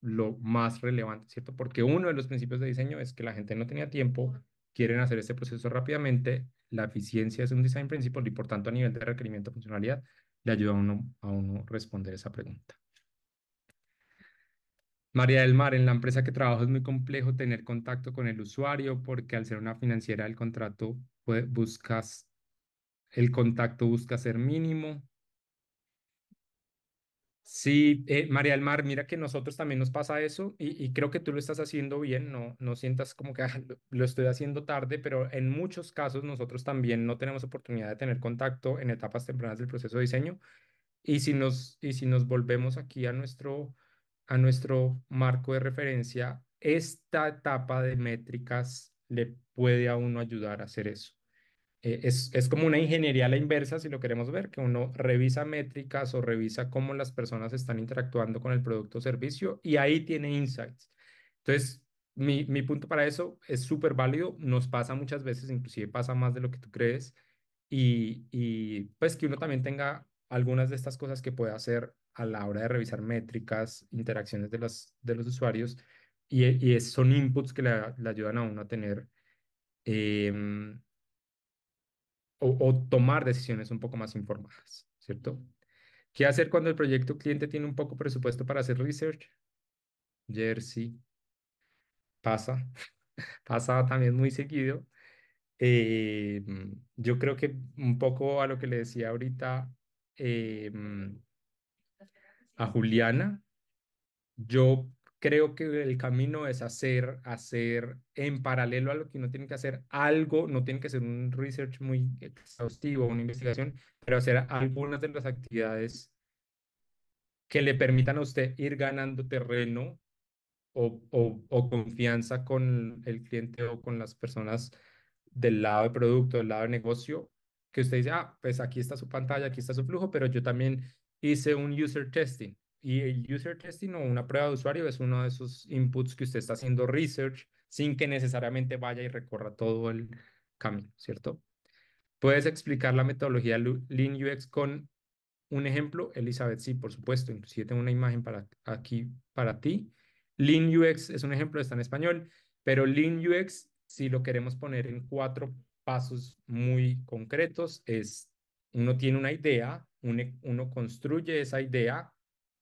lo más relevante, ¿cierto? Porque uno de los principios de diseño es que la gente no tenía tiempo, quieren hacer este proceso rápidamente, la eficiencia es un design principle y por tanto a nivel de requerimiento de funcionalidad le ayuda a uno a responder esa pregunta. María del Mar, en la empresa que trabajo es muy complejo tener contacto con el usuario porque al ser una financiera el contrato pues, buscas, el contacto busca ser mínimo, Sí, eh, María del Mar, mira que a nosotros también nos pasa eso y, creo que tú lo estás haciendo bien, no, no sientas como que ah, lo estoy haciendo tarde, pero en muchos casos nosotros también no tenemos oportunidad de tener contacto en etapas tempranas del proceso de diseño y si nos, y si nos volvemos aquí a nuestro, a nuestro marco de referencia, esta etapa de métricas le puede a uno ayudar a hacer eso. Eh, es, es, como una ingeniería a la inversa, si lo queremos ver, que uno revisa métricas o revisa cómo las personas están interactuando con el producto o servicio y ahí tiene insights. Entonces, mi, mi punto para eso es súper válido, nos pasa muchas veces, inclusive pasa más de lo que tú crees y, y pues que uno también tenga algunas de estas cosas que puede hacer a la hora de revisar métricas, interacciones de, los de los usuarios y, y son inputs que le, ayudan a uno a tener... Eh, o, tomar decisiones un poco más informadas, ¿cierto? ¿Qué hacer cuando el proyecto cliente tiene un poco presupuesto para hacer research? Jersey pasa, pasa también muy seguido. Eh, yo creo que un poco a lo que le decía ahorita eh, a Juliana, yo creo que el camino es hacer, hacer en paralelo a lo que uno tiene que hacer algo, no tiene que ser un research muy exhaustivo, una investigación, pero hacer algunas de las actividades que le permitan a usted ir ganando terreno o, o, o confianza con el cliente o con las personas del lado de producto, del lado de negocio, que usted dice, ah, pues aquí está su pantalla, aquí está su flujo, pero yo también hice un user testing y el user testing o una prueba de usuario es uno de esos inputs que usted está haciendo research sin que necesariamente vaya y recorra todo el camino, ¿cierto? ¿Puedes explicar la metodología Lean UX con un ejemplo? Elizabeth, sí, por supuesto. Inclusive tengo una imagen para aquí para ti. Lean UX es un ejemplo, está en español, pero Lean UX, si lo queremos poner en cuatro pasos muy concretos, es uno tiene una idea, uno construye esa idea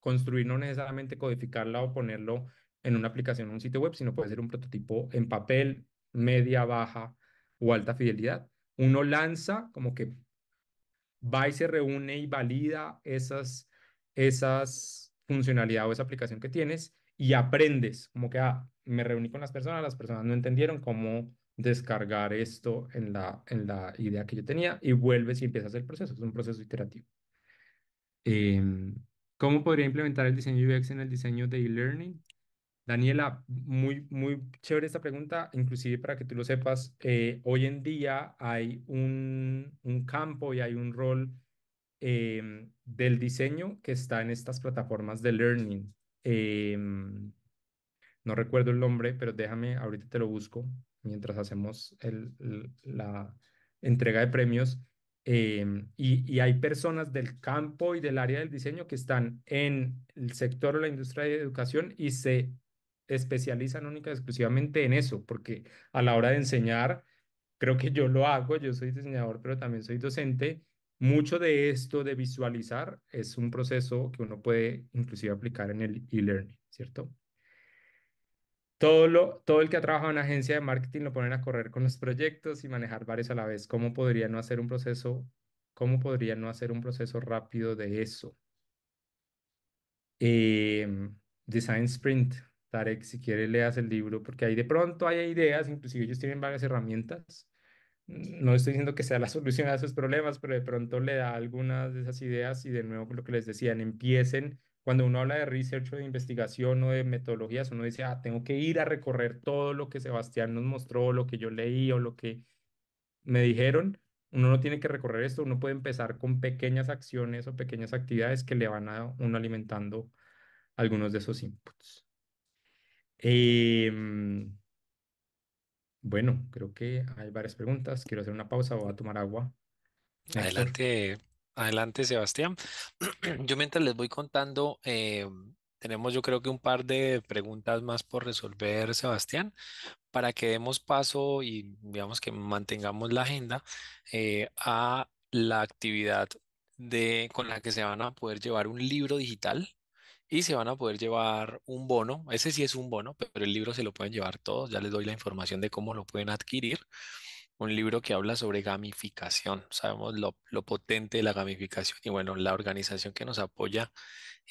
construir no necesariamente codificarla o ponerlo en una aplicación o un sitio web, sino puede ser un prototipo en papel, media, baja o alta fidelidad. Uno lanza como que va y se reúne y valida esas, esas funcionalidades o esa aplicación que tienes y aprendes, como que ah, me reuní con las personas, las personas no entendieron cómo descargar esto en la, en la idea que yo tenía y vuelves y empiezas el proceso, es un proceso iterativo. Eh, ¿Cómo podría implementar el diseño UX en el diseño de e-learning? Daniela, muy, muy chévere esta pregunta, inclusive para que tú lo sepas, eh, hoy en día hay un, campo y hay un rol em, del diseño que está en estas plataformas de learning. Em, no recuerdo el nombre, pero déjame, ahorita te lo busco mientras hacemos el, la entrega de premios. Em, y, hay personas del campo y del área del diseño que están en el sector o la industria de educación y se especializan única exclusivamente en eso, porque a la hora de enseñar, creo que yo lo hago, yo soy diseñador, pero también soy docente. Mucho de esto de visualizar es un proceso que uno puede inclusive aplicar en el e-learning, ¿cierto? Todo, lo, el que ha trabajado en agencia de marketing lo ponen a correr con los proyectos y manejar varios a la vez. ¿Cómo podría no hacer un proceso, cómo podría no hacer un proceso rápido de eso? Em, design Sprint. Tarek, si quieres leas el libro, porque ahí de pronto hay ideas, inclusive ellos tienen varias herramientas. Mm, no estoy diciendo que sea la solución a esos problemas, pero de pronto le da algunas de esas ideas y de nuevo lo que les decían, empiecen cuando uno habla de research o de investigación o de metodologías, uno dice, ah, tengo que ir a recorrer todo lo que Sebastián nos mostró, lo que yo leí o lo que me dijeron. Uno no tiene que recorrer esto, uno puede empezar con pequeñas acciones o pequeñas actividades que le van a uno alimentando algunos de esos inputs. Em, bueno, creo que hay varias preguntas. Quiero hacer una pausa o a tomar agua. Adelante, Adelante, Sebastián. Yo mientras les voy contando, eh, tenemos yo creo que un par de preguntas más por resolver, Sebastián, para que demos paso y digamos que mantengamos la agenda eh, a la actividad de, con la que se van a poder llevar un libro digital y se van a poder llevar un bono. Ese sí es un bono, pero el libro se lo pueden llevar todos. Ya les doy la información de cómo lo pueden adquirir un libro que habla sobre gamificación. Sabemos lo, potente de la gamificación y bueno, la organización que nos apoya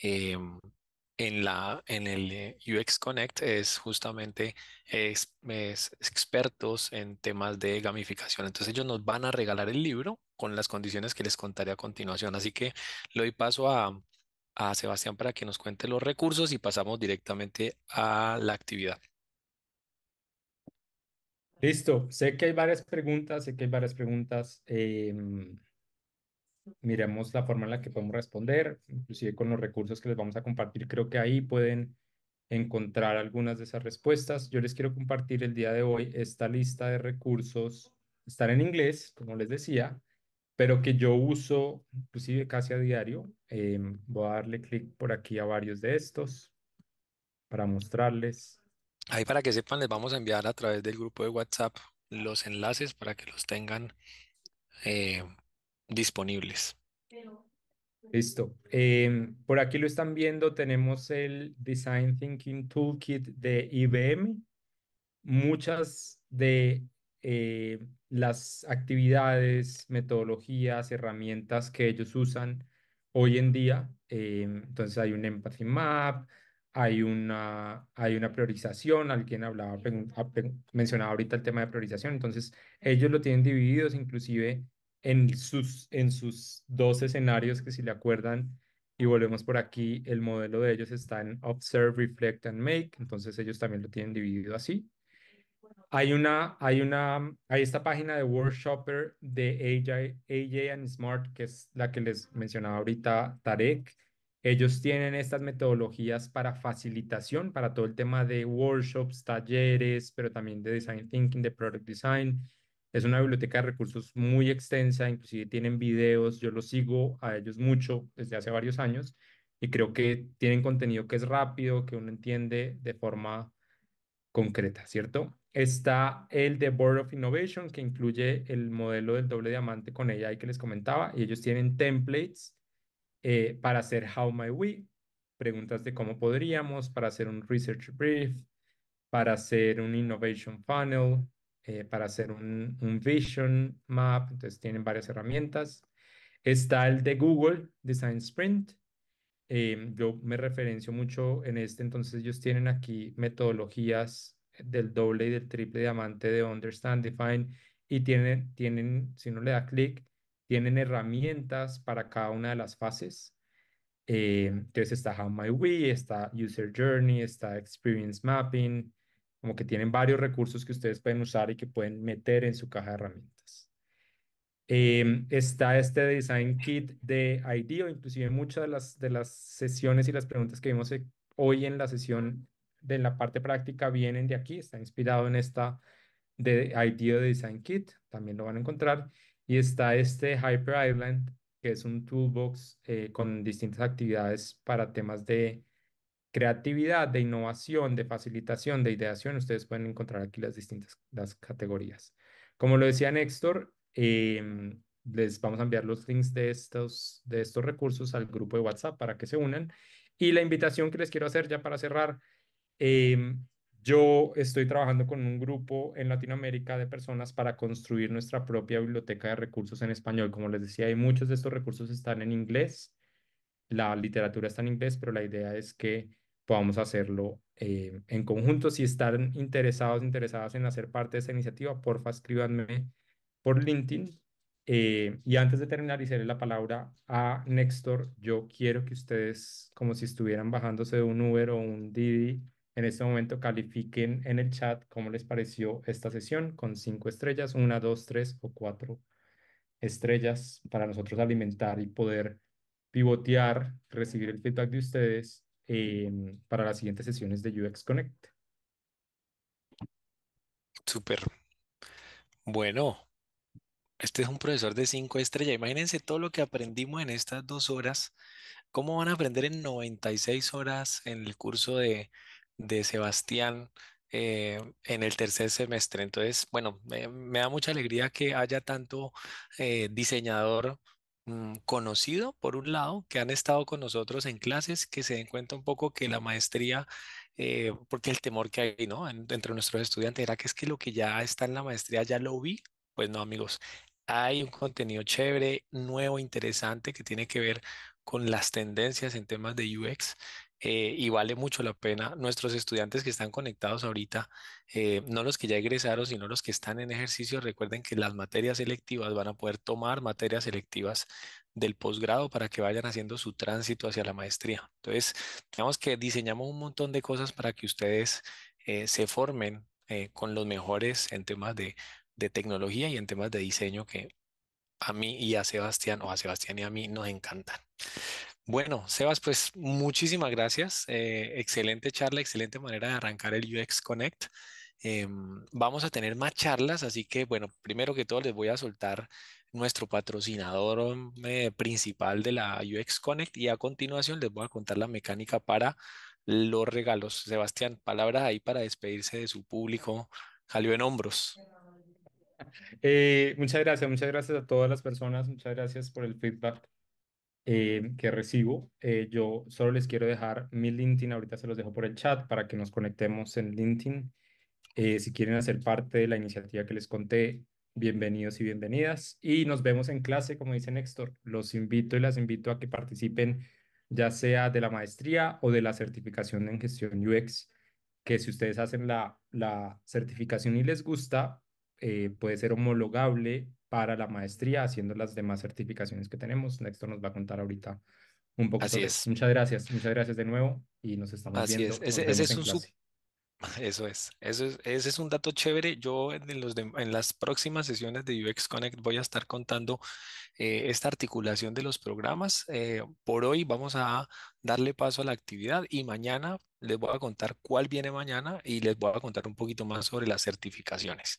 em, en, la, en el eh, UX Connect es justamente expertos en temas de gamificación. Entonces ellos nos van a regalar el libro con las condiciones que les contaré a continuación. Así que le doy paso a, a Sebastián para que nos cuente los recursos y pasamos directamente a la actividad. Listo, sé que hay varias preguntas, sé que hay varias preguntas. Em, miremos la forma en la que podemos responder, inclusive con los recursos que les vamos a compartir, creo que ahí pueden encontrar algunas de esas respuestas. Yo les quiero compartir el día de hoy esta lista de recursos, están en inglés, como les decía, pero que yo uso inclusive casi a diario. Em, voy a darle clic por aquí a varios de estos para mostrarles. Ahí para que sepan, les vamos a enviar a través del grupo de WhatsApp los enlaces para que los tengan eh, disponibles. Listo. Em, por aquí lo están viendo, tenemos el Design Thinking Toolkit de IBM. Muchas de eh, las actividades, metodologías, herramientas que ellos usan hoy en día. Em, entonces hay un empathy map, hay una, hay una priorización, alguien hablaba, ah, mencionaba ahorita el tema de priorización, entonces ellos lo tienen divididos inclusive en sus, en sus dos escenarios que si le acuerdan, y volvemos por aquí, el modelo de ellos está en Observe, Reflect and Make, entonces ellos también lo tienen dividido así. Hay una, hay una, hay esta página de Workshopper de AJ, and Smart, que es la que les mencionaba ahorita Tarek, ellos tienen estas metodologías para facilitación, para todo el tema de workshops, talleres, pero también de design thinking, de product design. Es una biblioteca de recursos muy extensa, inclusive tienen videos, yo los sigo a ellos mucho desde hace varios años y creo que tienen contenido que es rápido, que uno entiende de forma concreta, ¿cierto? Está el de Board of Innovation, que incluye el modelo del doble diamante con ella y que les comentaba, y ellos tienen templates eh, para hacer How my We, preguntas de cómo podríamos, para hacer un Research Brief, para hacer un Innovation Funnel, eh, para hacer un, Vision Map, entonces tienen varias herramientas. Está el de Google, Design Sprint. Eh, yo me referencio mucho en este, entonces ellos tienen aquí metodologías del doble y del triple diamante de Understand, Define, y tienen, tienen si uno le da clic, tienen herramientas para cada una de las fases. Eh, entonces está How My We, está User Journey, está Experience Mapping, como que tienen varios recursos que ustedes pueden usar y que pueden meter en su caja de herramientas. Eh, está este Design Kit de IDEO, inclusive muchas de las, de las sesiones y las preguntas que vimos e-, hoy en la sesión de la parte práctica vienen de aquí, está inspirado en esta de IDEO Design Kit, también lo van a encontrar. Y está este Hyper Island, que es un toolbox eh, con distintas actividades para temas de creatividad, de innovación, de facilitación, de ideación. Ustedes pueden encontrar aquí las distintas las categorías. Como lo decía Néstor, em, les vamos a enviar los links de estos, de estos recursos al grupo de WhatsApp para que se unan. Y la invitación que les quiero hacer ya para cerrar, em, yo estoy trabajando con un grupo en Latinoamérica de personas para construir nuestra propia biblioteca de recursos en español. Como les decía, hay muchos de estos recursos están en inglés, la literatura está en inglés, pero la idea es que podamos hacerlo eh, en conjunto. Si están interesados, interesadas en hacer parte de esta iniciativa, porfa, escríbanme por LinkedIn. Eh, y antes de terminar y la palabra a Nextor, yo quiero que ustedes, como si estuvieran bajándose de un Uber o un Didi, en este momento califiquen en el chat cómo les pareció esta sesión con cinco estrellas, una, dos, tres o cuatro estrellas para nosotros alimentar y poder pivotear, recibir el feedback de ustedes em, para las siguientes sesiones de UX Connect. Súper. Bueno, este es un profesor de cinco estrellas. Imagínense todo lo que aprendimos en estas dos horas. ¿Cómo van a aprender en 96 horas en el curso de de Sebastián eh, en el tercer semestre. Entonces, bueno, me, da mucha alegría que haya tanto eh, diseñador mm, conocido, por un lado, que han estado con nosotros en clases, que se den cuenta un poco que la maestría eh, porque el temor que hay, ¿no? entre nuestros estudiantes era que es que lo que ya está en la maestría ya lo vi. Pues no, amigos, hay un contenido chévere, nuevo, interesante que tiene que ver con las tendencias en temas de UX eh, y vale mucho la pena. Nuestros estudiantes que están conectados ahorita, eh, no los que ya egresaron, sino los que están en ejercicio, recuerden que las materias selectivas van a poder tomar materias selectivas del posgrado para que vayan haciendo su tránsito hacia la maestría. Entonces, digamos que diseñamos un montón de cosas para que ustedes eh, se formen con los mejores en temas de tecnología y en temas de diseño que a mí y a Sebastián, o a Sebastián y a mí, nos encantan. Bueno, Sebas, pues muchísimas gracias. Eh, excelente charla, excelente manera de arrancar el UX Connect. Em, vamos a tener más charlas, así que bueno, primero que todo les voy a soltar nuestro patrocinador eh, principal de la UX Connect y a continuación les voy a contar la mecánica para los regalos. Sebastián, palabras ahí para despedirse de su público. Jalio en hombros. Eh, muchas gracias, muchas gracias a todas las personas, muchas gracias por el feedback eh, que recibo. Eh, yo solo les quiero dejar mi LinkedIn, ahorita se los dejo por el chat para que nos conectemos en LinkedIn. Eh, si quieren hacer parte de la iniciativa que les conté, bienvenidos y bienvenidas. Y nos vemos en clase, como dice Néstor. Los invito y las invito a que participen ya sea de la maestría o de la certificación en gestión UX, que si ustedes hacen la, la certificación y les gusta, puede ser homologable para la maestría, haciendo las demás certificaciones que tenemos. Néstor nos va a contar ahorita un poco. Así es. Muchas gracias, muchas gracias de nuevo y nos estamos viendo. Así es, ese, es un Eso es, ese es un dato chévere. Yo en, los en las próximas sesiones de UX Connect voy a estar contando eh, esta articulación de los programas. Eh, por hoy vamos a darle paso a la actividad y mañana les voy a contar cuál viene mañana y les voy a contar un poquito más sobre las certificaciones.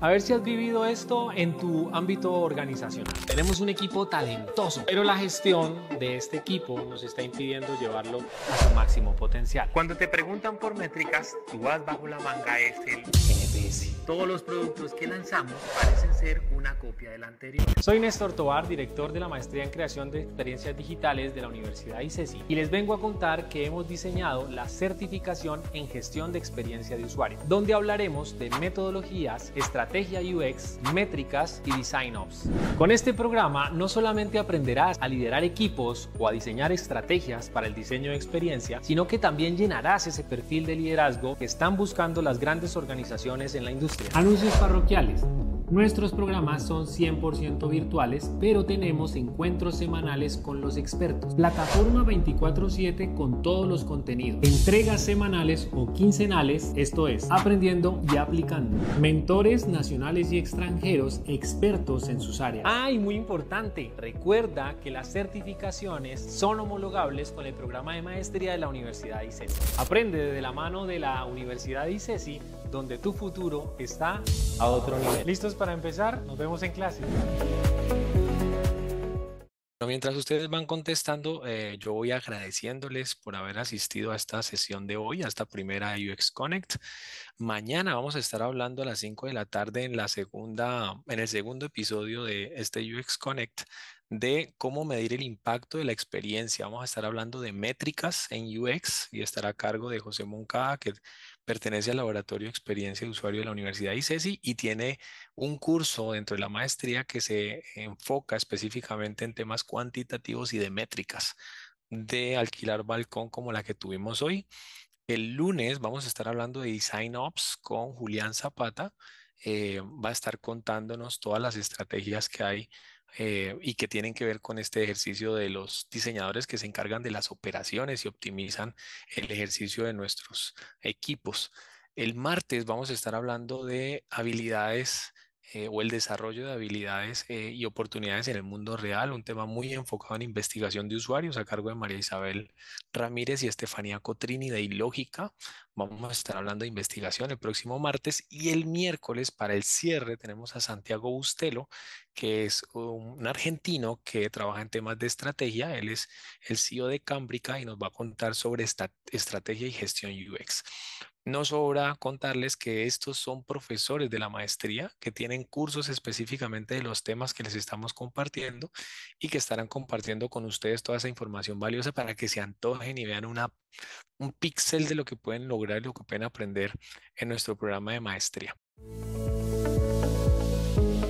A ver si has vivido esto en tu ámbito organizacional. Tenemos un equipo talentoso, pero la gestión de este equipo nos está impidiendo llevarlo a su máximo potencial. Cuando te preguntan por métricas, tú vas bajo la manga es el NPS. Todos los productos que lanzamos parecen ser una copia del anterior. Soy Néstor Tobar, director de la Maestría en Creación de Experiencias Digitales de la Universidad ICESI y les vengo a contar que hemos diseñado la certificación en gestión de experiencia de usuario, donde hablaremos de metodologías, estrategia UX, métricas y design ops. Con este programa no solamente aprenderás a liderar equipos o a diseñar estrategias para el diseño de experiencia, sino que también llenarás ese perfil de liderazgo que están buscando las grandes organizaciones en la industria Anuncios parroquiales. Nuestros programas son 100% virtuales, pero tenemos encuentros semanales con los expertos. Plataforma 24/7 con todos los contenidos. Entregas semanales o quincenales, esto es, aprendiendo y aplicando. Mentores nacionales y extranjeros, expertos en sus áreas. Ah, y muy importante, recuerda que las certificaciones son homologables con el programa de maestría de la Universidad de ICESI. Aprende desde la mano de la Universidad ICESI donde tu futuro está a otro nivel. ¿Listos para empezar? Nos vemos en clase. mientras ustedes van contestando, eh, yo voy agradeciéndoles por haber asistido a esta sesión de hoy, a esta primera UX Connect. Mañana vamos a estar hablando a las 5 de la tarde en, la segunda, en el segundo episodio de este UX Connect de cómo medir el impacto de la experiencia. Vamos a estar hablando de métricas en UX y estar a cargo de José Moncada, que pertenece al laboratorio experiencia de usuario de la Universidad de ICESI e y tiene un curso dentro de la maestría que se enfoca específicamente en temas cuantitativos y de métricas de alquilar balcón como la que tuvimos hoy. El lunes vamos a estar hablando de Design Ops con Julián Zapata. Eh, va a estar contándonos todas las estrategias que hay eh, y que tienen que ver con este ejercicio de los diseñadores que se encargan de las operaciones y optimizan el ejercicio de nuestros equipos. El martes vamos a estar hablando de habilidades eh, o el desarrollo de habilidades eh, y oportunidades en el mundo real, un tema muy enfocado en investigación de usuarios a cargo de María Isabel Ramírez y Estefanía Cotrini de Ilógica. Vamos a estar hablando de investigación el próximo martes y el miércoles para el cierre tenemos a Santiago Bustelo, que es un argentino que trabaja en temas de estrategia. Él es el CEO de Cámbrica y nos va a contar sobre esta estrategia y gestión UX. No sobra contarles que estos son profesores de la maestría que tienen cursos específicamente de los temas que les estamos compartiendo y que estarán compartiendo con ustedes toda esa información valiosa para que se antojen y vean un píxel de lo que pueden lograr y lo que pueden aprender en nuestro programa de maestría.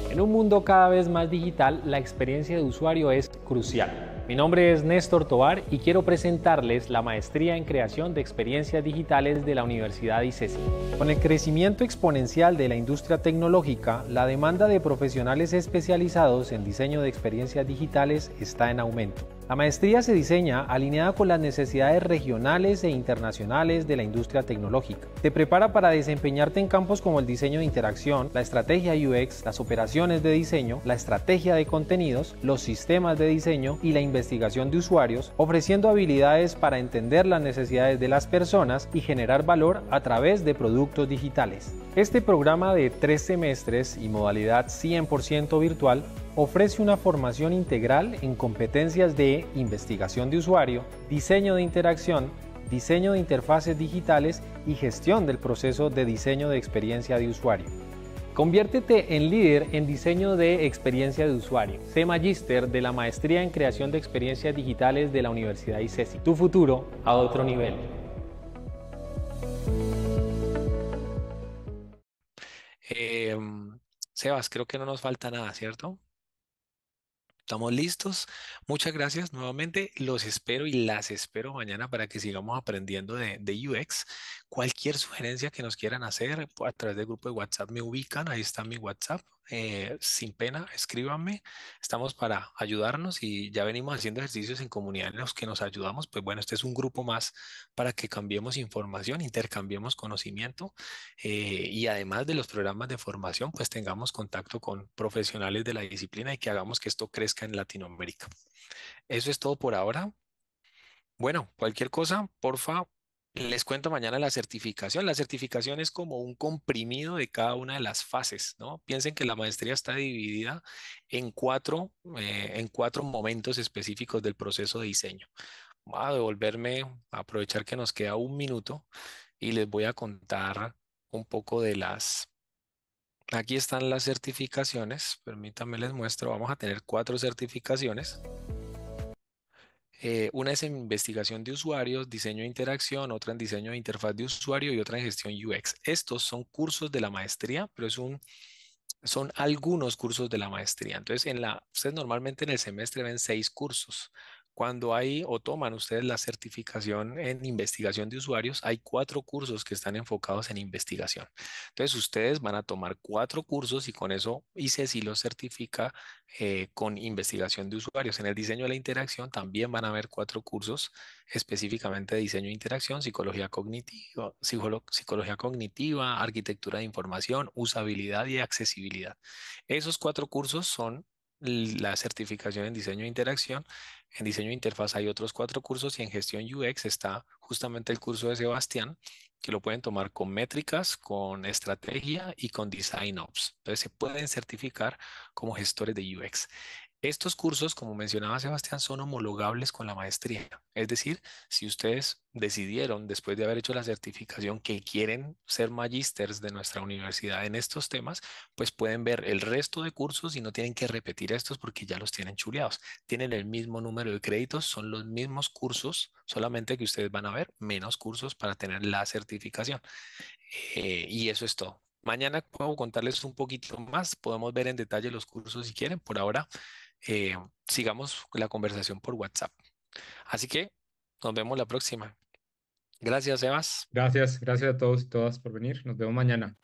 En un mundo cada vez más digital, la experiencia de usuario es crucial. Mi nombre es Néstor Tobar y quiero presentarles la Maestría en Creación de Experiencias Digitales de la Universidad ICESI. E Con el crecimiento exponencial de la industria tecnológica, la demanda de profesionales especializados en diseño de experiencias digitales está en aumento. La maestría se diseña alineada con las necesidades regionales e internacionales de la industria tecnológica. Te prepara para desempeñarte en campos como el diseño de interacción, la estrategia UX, las operaciones de diseño, la estrategia de contenidos, los sistemas de diseño y la investigación de usuarios, ofreciendo habilidades para entender las necesidades de las personas y generar valor a través de productos digitales. Este programa de tres semestres y modalidad 100% virtual ofrece una formación integral en competencias de investigación de usuario, diseño de interacción, diseño de interfaces digitales y gestión del proceso de diseño de experiencia de usuario. Conviértete en líder en diseño de experiencia de usuario. Sé magíster de la maestría en creación de experiencias digitales de la Universidad ICESI. Tu futuro a otro nivel. Em, Sebas, creo que no nos falta nada, ¿cierto? Estamos listos. Muchas gracias nuevamente. Los espero y las espero mañana para que sigamos aprendiendo de, UX. Cualquier sugerencia que nos quieran hacer a través del grupo de WhatsApp me ubican. Ahí está mi WhatsApp eh, sin pena, escríbanme, estamos para ayudarnos y ya venimos haciendo ejercicios en comunidad en los que nos ayudamos, pues bueno, este es un grupo más para que cambiemos información, intercambiemos conocimiento eh, y además de los programas de formación, pues tengamos contacto con profesionales de la disciplina y que hagamos que esto crezca en Latinoamérica. Eso es todo por ahora. Bueno, cualquier cosa, por favor les cuento mañana la certificación. La certificación es como un comprimido de cada una de las fases, ¿no? Piensen que la maestría está dividida en cuatro, eh, en cuatro momentos específicos del proceso de diseño. Voy a devolverme, a aprovechar que nos queda un minuto y les voy a contar un poco de las Aquí están las certificaciones. Permítanme les muestro. Vamos a tener cuatro certificaciones. Eh, una es en investigación de usuarios, diseño de interacción, otra en diseño de interfaz de usuario y otra en gestión UX. Estos son cursos de la maestría, pero son algunos cursos de la maestría. Entonces, ustedes normalmente en el semestre ven seis cursos. Cuando hay o toman ustedes la certificación en investigación de usuarios, hay cuatro cursos que están enfocados en investigación. Entonces, ustedes van a tomar cuatro cursos y con eso ICESI e los certifica eh, con investigación de usuarios. En el diseño de la interacción también van a haber cuatro cursos específicamente de diseño de interacción, psicología cognitiva, psicología cognitiva, arquitectura de información, usabilidad y accesibilidad. Esos cuatro cursos son la certificación en diseño de interacción en diseño de interfaz hay otros cuatro cursos y en gestión UX está justamente el curso de Sebastián, que lo pueden tomar con métricas, con estrategia y con design ops. Entonces se pueden certificar como gestores de UX. Estos cursos, como mencionaba Sebastián, son homologables con la maestría. Es decir, si ustedes decidieron, después de haber hecho la certificación, que quieren ser magísters de nuestra universidad en estos temas, pues pueden ver el resto de cursos y no tienen que repetir estos porque ya los tienen chuleados. Tienen el mismo número de créditos, son los mismos cursos, solamente que ustedes van a ver menos cursos para tener la certificación. Eh, y eso es todo. Mañana puedo contarles un poquito más, podemos ver en detalle los cursos si quieren. Por ahora eh, sigamos la conversación por WhatsApp. Así que nos vemos la próxima. Gracias, Sebas. Gracias, gracias a todos y todas por venir. Nos vemos mañana.